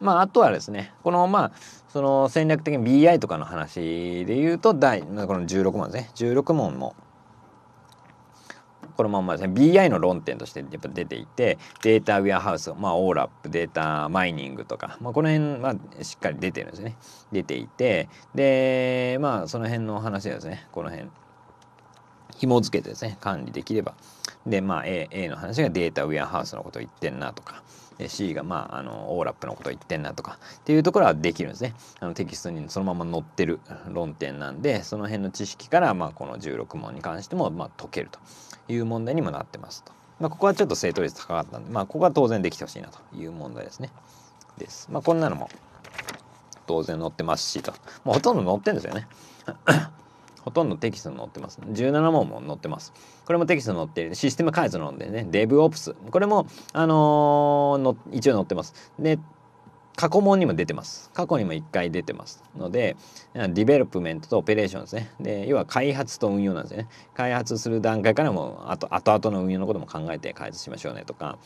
[SPEAKER 1] まあ、あとはですね、この、まあ、その戦略的に BI とかの話で言うと、第、この16問ですね。16問も、このまますね、BI の論点としてやっぱ出ていてデータウェアハウス、まあ、オーラップデータマイニングとか、まあ、この辺はしっかり出てるんですね出ていてでまあその辺の話ですねこの辺紐付けてですね管理できればでまあ A, A の話がデータウェアハウスのことを言ってんなとか C がまああのオーラップのことを言ってんなとかっていうところはできるんですねあのテキストにそのまま載ってる論点なんでその辺の知識からまあこの16問に関してもまあ解けるという問題にもなってますと。まあ、ここはちょっと正答率高かったんで、まあ、ここは当然できてほしいなという問題ですね。です。まあ、こんなのも当然載ってますしと。もうほとんど載ってんですよね。ほとんどテキストに載ってます。17問も載ってます。これもテキストに載ってる。システム開発のんでね、DevOps。これも、あのー、の一応載ってます。で、過去問にも出てます。過去にも1回出てますので、ディベロップメントとオペレーションですね。で、要は開発と運用なんですね。開発する段階からも、あと、後々の運用のことも考えて開発しましょうねとか、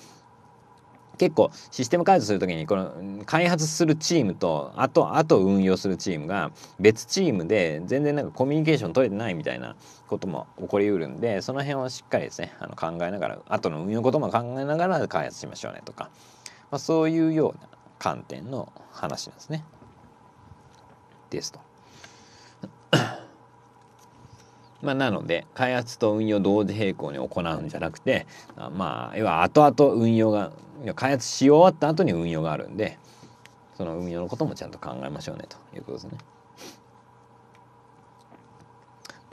[SPEAKER 1] 結構システム開発する時にこの開発するチームとあとあと運用するチームが別チームで全然なんかコミュニケーション取れてないみたいなことも起こりうるんでその辺をしっかりですねあの考えながら後の運用ことも考えながら開発しましょうねとか、まあ、そういうような観点の話なんですね。ですと。まあ、なので開発と運用同時並行に行うんじゃなくてまあ要は後々運用が開発し終わった後に運用があるんでその運用のこともちゃんと考えましょうねということですね。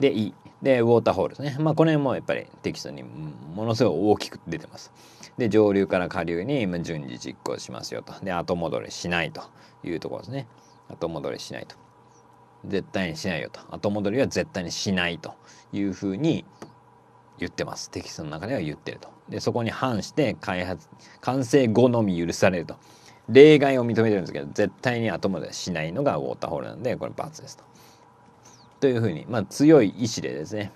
[SPEAKER 1] で E でウォーターホールですね。まあこれもやっぱりテキストにものすごい大きく出てます。で上流から下流に順次実行しますよとで後戻りしないというところですね後戻りしないと絶対にしないよと後戻りは絶対にしないというふうに言ってますテキストの中では言ってるとでそこに反して開発完成後のみ許されると例外を認めてるんですけど絶対に後戻りしないのがウォーターホールなんでこれ罰ですと。というふうに、まあ、強い意志でですね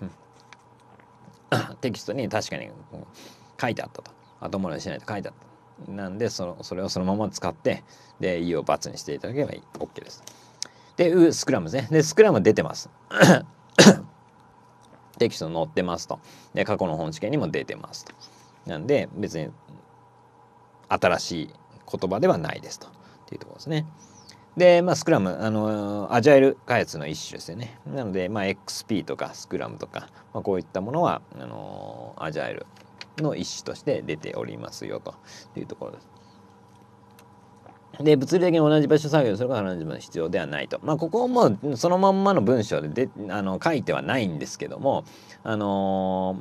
[SPEAKER 1] テキストに確かに書いてあったと。後戻りしないと書いてあった。なんでそのそれをそのまま使ってで E を×にしていただければいい OK です。でうスクラムですね。でスクラム出てます。テキスト載ってますと。で過去の本試験にも出てますと。なんで別に新しい言葉ではないですと。っていうところですね。で、まあ、スクラム、あのー、アジャイル開発の一種ですよね。なので、まあ、XP とかスクラムとか、まあ、こういったものはあのー、アジャイルの一種として出ておりますよというところです。で物理的に同じ場所作業するから同じ場所必要ではないと。まあ、ここもそのまんまの文章でであの書いてはないんですけども、あの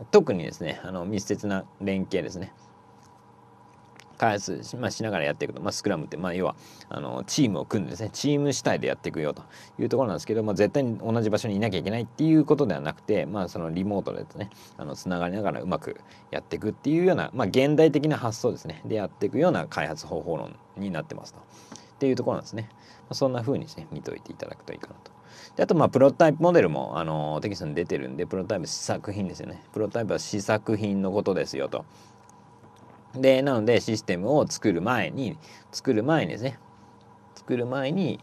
[SPEAKER 1] ー、特にですねあの密接な連携ですね。開発し,、まあ、しながらやっていくと、まあ、スクラムって、まあ、要はあのチームを組んでですねチーム主体でやっていくよというところなんですけど、まあ、絶対に同じ場所にいなきゃいけないっていうことではなくて、まあ、そのリモートでですねあのつながりながらうまくやっていくっていうような、まあ、現代的な発想ですねでやっていくような開発方法論になってますと。っていうところなんですね。まあ、そんな風にですね見といていただくといいかなと。であとまあプロタイプモデルもあのテキストに出てるんでプロタイプ試作品ですよね。プロタイプは試作品のことですよと。で、なのでシステムを作る前に、作る前にですね、作る前に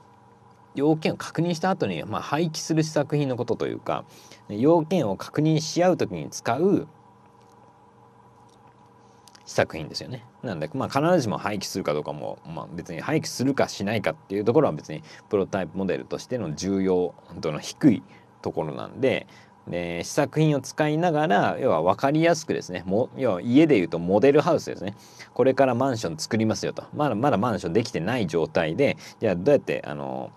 [SPEAKER 1] 要件を確認した後に、まあ、廃棄する試作品のことというか、要件を確認し合う時に使う試作品ですよね。なんで、まあ、必ずしも廃棄するかどうかも、まあ、別に廃棄するかしないかっていうところは別にプロタイプモデルとしての重要度の低いところなんでえ試作品を使いながら要は分かりやすくですねも要は家でいうとモデルハウスですねこれからマンション作りますよとまだまだマンションできてない状態でじゃあどうやってあの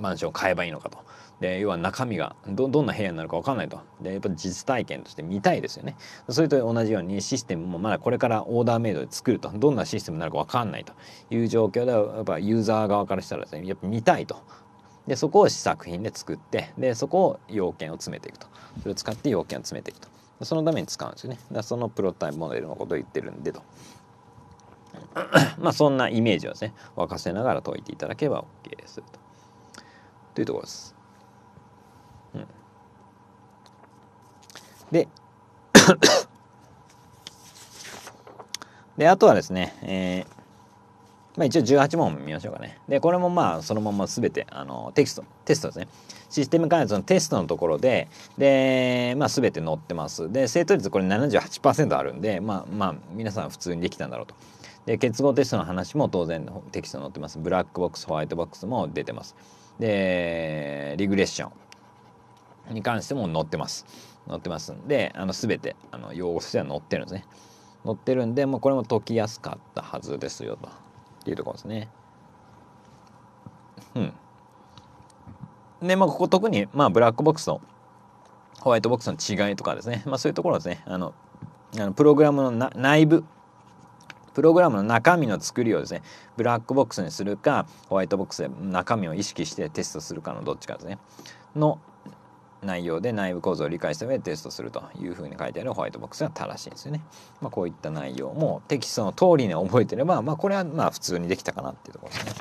[SPEAKER 1] マンションを買えばいいのかと。で要は中身がどんな部屋になるか分かんないとでやっぱ実体験として見たいですよねそれと同じようにシステムもまだこれからオーダーメイドで作るとどんなシステムになるか分かんないという状況ではやっぱユーザー側からしたらですねやっぱ見たいとでそこを試作品で作ってでそこを要件を詰めていくとそれを使って要件を詰めていくとそのために使うんですよねだそのプロタイプモデルのことを言ってるんでとまあそんなイメージをですね沸かせながら解いていただければ OK ですとというところです、うん、で であとはですね、えまあ、一応18問見ましょうかね。で、これもまあ、そのまま全て、あの、テキスト、テストですね。システム開発のテストのところで、で、まあ、全て載ってます。で、正答率これ78%あるんで、まあ、まあ、皆さん普通にできたんだろうと。で、結合テストの話も当然テキスト載ってます。ブラックボックス、ホワイトボックスも出てます。で、リグレッションに関しても載ってます。載ってますんで、あの、全て、あの、用語としては載ってるんですね。載ってるんで、もうこれも解きやすかったはずですよと。っていうところですね。うん。で、まあ、ここ特に、まあ、ブラックボックスとホワイトボックスの違いとかですね、まあ、そういうところですね。あの、あのプログラムの内部、プログラムの中身の作りをですね、ブラックボックスにするか、ホワイトボックスで中身を意識してテストするかのどっちかですね。の内容で内部構造を理解した上でテストするというふうに書いてあるホワイトボックスが正しいんですよね。まあ、こういった内容もテキストの通りに覚えてれば、まあ、これはまあ普通にできたかなっていうところですね。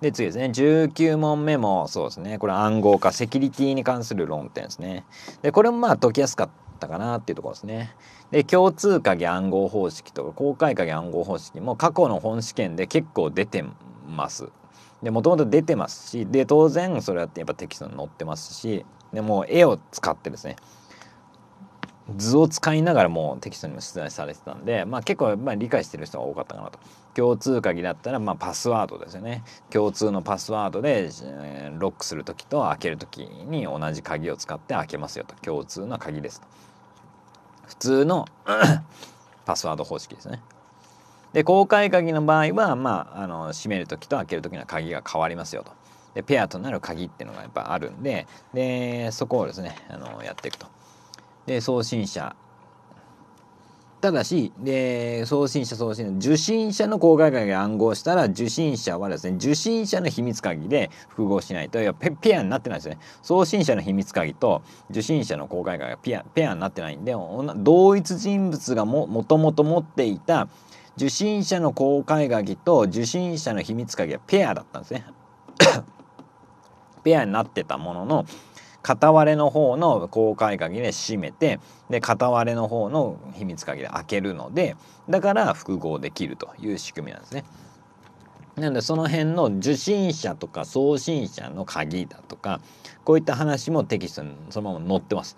[SPEAKER 1] で次ですね19問目もそうですねこれ暗号化セキュリティに関する論点ですね。でこれもまあ解きやすかったかなっていうところですね。で共通鍵暗号方式とか公開鍵暗号方式も過去の本試験で結構出てます。もともと出てますしで当然それはやっぱテキストに載ってますしでもう絵を使ってですね図を使いながらもうテキストにも出題されてたんで、まあ、結構まあ理解してる人が多かったかなと共通鍵だったらまあパスワードですよね共通のパスワードでロックする時と開ける時に同じ鍵を使って開けますよと共通の鍵ですと普通の パスワード方式ですねで公開鍵の場合は、まあ、あの閉める時と開ける時の鍵が変わりますよと。でペアとなる鍵っていうのがやっぱあるんででそこをですねあのやっていくと。で送信者ただしで送信者送信者受信者の公開鍵が暗号したら受信者はですね受信者の秘密鍵で複合しないといやペペアになってないですね送信者の秘密鍵と受信者の公開鍵がペアペアになってないんで同一人物がももともと持っていた受信者の公開鍵と受信者の秘密鍵はペアだったんですね ペアになってたものの片割れの方の公開鍵で閉めてで片割れの方の秘密鍵で開けるのでだから複合できるという仕組みなんですね。なのでその辺の受信者とか送信者の鍵だとかこういった話もテキストにそのまま載ってます。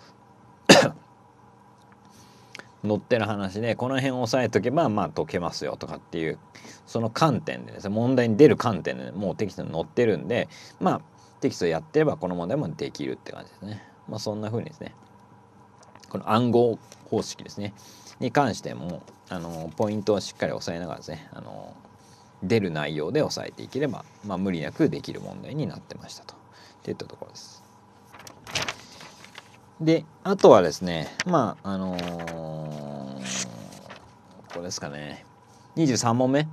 [SPEAKER 1] 乗ってる話でこの辺押さえとけばまあ解けますよとかっていうその観点でですね問題に出る観点でもうテキストに載ってるんでまあテキストやってればこの問題もできるって感じですね。まあ、そんな風にですねこの暗号方式ですねに関してもあのポイントをしっかり押さえながらですねあの出る内容で押さえていければ、まあ、無理なくできる問題になってましたと。といったところです。で、あとはですね、まあ、あのー、これですかね、23問目。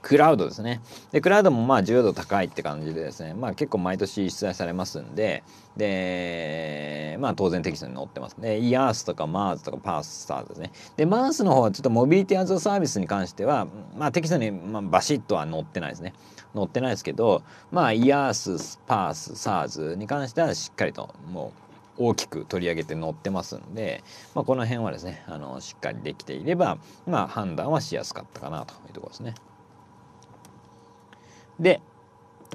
[SPEAKER 1] クラウドですね。で、クラウドもまあ重要度高いって感じでですね、まあ結構毎年出題されますんで、で、まあ当然テキストに載ってます。で、イアースとかマーズとかパースターズですね。で、マースの方はちょっとモビリティアズアサービスに関しては、まあテキストにまあバシッとは載ってないですね。載ってないですけど、まあイアース、パース、サーズに関してはしっかりともう大きく取り上げて載ってますんで、まあ、この辺はですねあのしっかりできていれば、まあ、判断はしやすかったかなというところですね。で、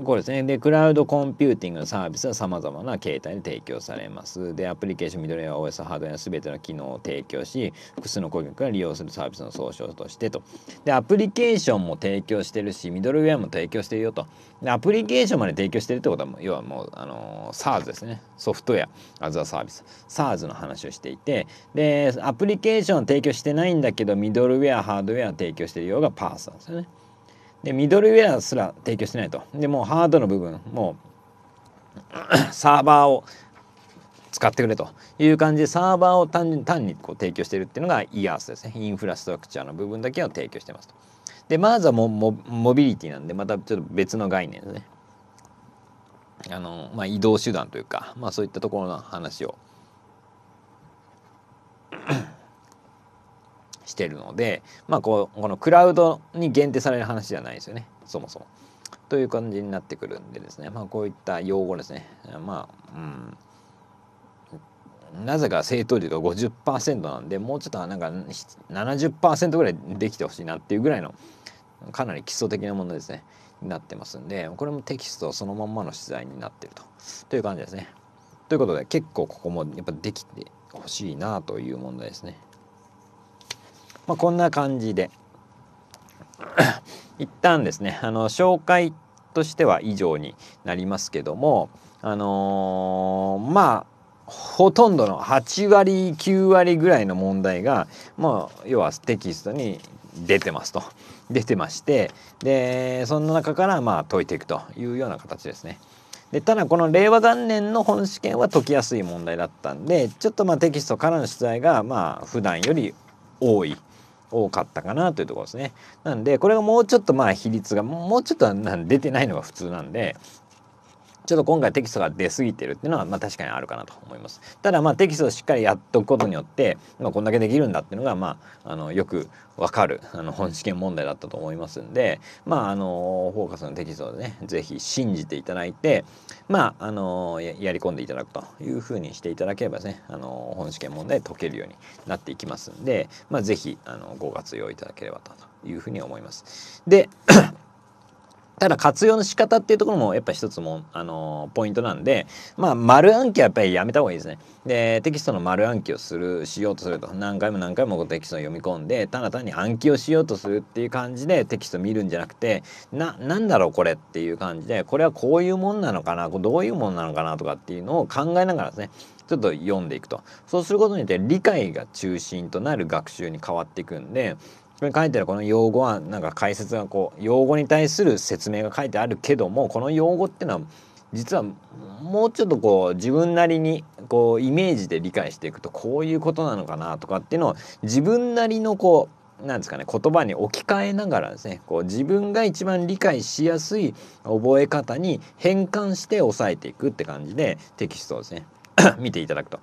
[SPEAKER 1] これですね。で、クラウドコンピューティングのサービスはさまざまな形態で提供されます。で、アプリケーション、ミドルウェア、OS、ハードウェア、すべての機能を提供し、複数の顧客が利用するサービスの総称としてと。で、アプリケーションも提供してるし、ミドルウェアも提供してるよと。で、アプリケーションまで提供してるってことは要はもう、あの、SARS ですね。ソフトウェア、アズアサービス。SARS の話をしていて、で、アプリケーションを提供してないんだけど、ミドルウェア、ハードウェア提供してるようが PARS なんですよね。でミドルウェアすら提供してないとでもうハードの部分もう サーバーを使ってくれという感じでサーバーを単に単にこう提供してるっていうのが EARS ですねインフラストラクチャーの部分だけを提供してますとでまずはモモビリティなんでまたちょっと別の概念ですねあの、まあ、移動手段というか、まあ、そういったところの話をしてるので、まあ、こうこのクラウドに限定される話じゃないですよねそもそも。という感じになってくるんでですね、まあ、こういった用語ですねまあうんなぜか正答率が50%なんでもうちょっとなんか70%ぐらいできてほしいなっていうぐらいのかなり基礎的なものですねになってますんでこれもテキストそのまんまの取材になってるとという感じですね。ということで結構ここもやっぱできてほしいなという問題ですね。まあ、こんな感じで 一旦ですねあの紹介としては以上になりますけどもあのー、まあほとんどの8割9割ぐらいの問題が、もう要はテキストに出てますと出てましてでその中からまあ解いていくというような形ですね。でただこの令和元年の本試験は解きやすい問題だったんでちょっとまあテキストからの出題がまあ普段より多い。多かったかなというところですね。なんでこれがもうちょっとまあ比率がもうちょっと出てないのが普通なんでちょっと今回テキストが出過ぎてるっていうのはまあ確かにあるかなと思います。ただまあテキストをしっかりやっとくことによって、まあ、こんだけできるんだっていうのがまああのよくわかるあの本試験問題だったと思いますんでまああのフォーカスのテキストでね是非信じていただいてまああのやり込んでいただくというふうにしていただければですねあの本試験問題解けるようになっていきますんでまあ是非ご活用いただければというふうに思います。でただ活用の仕方っていうところもやっぱ一つも、あのポイントなんで、まあ、丸暗記はやっぱりやめた方がいいですね。で、テキストの丸暗記をする、しようとすると、何回も何回もテキストを読み込んで、ただ単に暗記をしようとするっていう感じでテキスト見るんじゃなくて、な、何だろうこれっていう感じで、これはこういうもんなのかな、どういうもんなのかなとかっていうのを考えながらですね、ちょっと読んでいくとそうすることによって理解が中心となる学習に変わっていくんでこれ書いてあるこの用語はなんか解説がこう用語に対する説明が書いてあるけどもこの用語ってのは実はもうちょっとこう自分なりにこうイメージで理解していくとこういうことなのかなとかっていうのを自分なりのこうなんですかね言葉に置き換えながらですねこう自分が一番理解しやすい覚え方に変換して押さえていくって感じでテキストをですね見ていただくと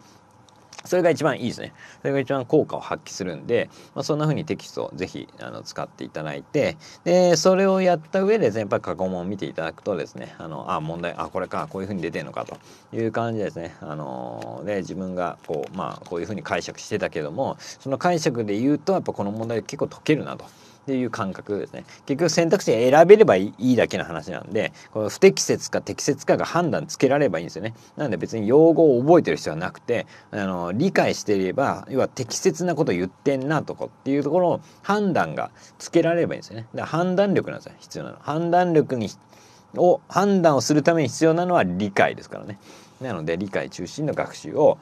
[SPEAKER 1] それが一番いいですね。それが一番効果を発揮するんで、まあ、そんな風にテキストをぜひあの使っていただいて、で、それをやった上で、全般過去問を見ていただくとですね、あの、あ、問題、あ、これか、こういう風に出てるのかという感じですね。あの、で、自分がこう、まあ、こういう風に解釈してたけども、その解釈で言うと、やっぱこの問題結構解けるなと。っていう感覚ですね結局選択肢選べればいいだけの話なんでこの不適切か適切かが判断つけられればいいんですよねなので別に用語を覚えてる必要はなくてあの理解していれば要は適切なこと言ってんなとかっていうところを判断がつけられればいいんですよねだから判断力なんですよ必要なの判断力にを判断をするために必要なのは理解ですからねなので理解中心の学習を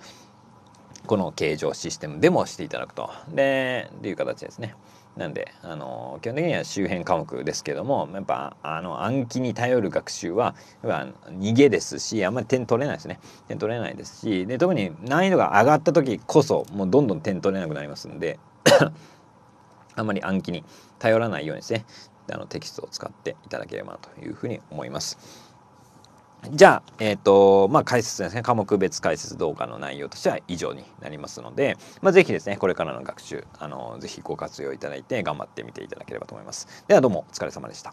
[SPEAKER 1] この形状システムでもしていただくとでっていう形ですね。なんであの基本的には周辺科目ですけどもやっぱあの暗記に頼る学習は逃げですしあんまり点取れないですね点取れないですしで特に難易度が上がった時こそもうどんどん点取れなくなりますんで あんまり暗記に頼らないようにですねあのテキストを使っていただければなというふうに思います。じゃあ、えっ、ー、と、まあ、解説ですね。科目別解説動画の内容としては以上になりますので、まあ、ぜひですね、これからの学習、あの、ぜひご活用いただいて、頑張ってみていただければと思います。では、どうもお疲れ様でした。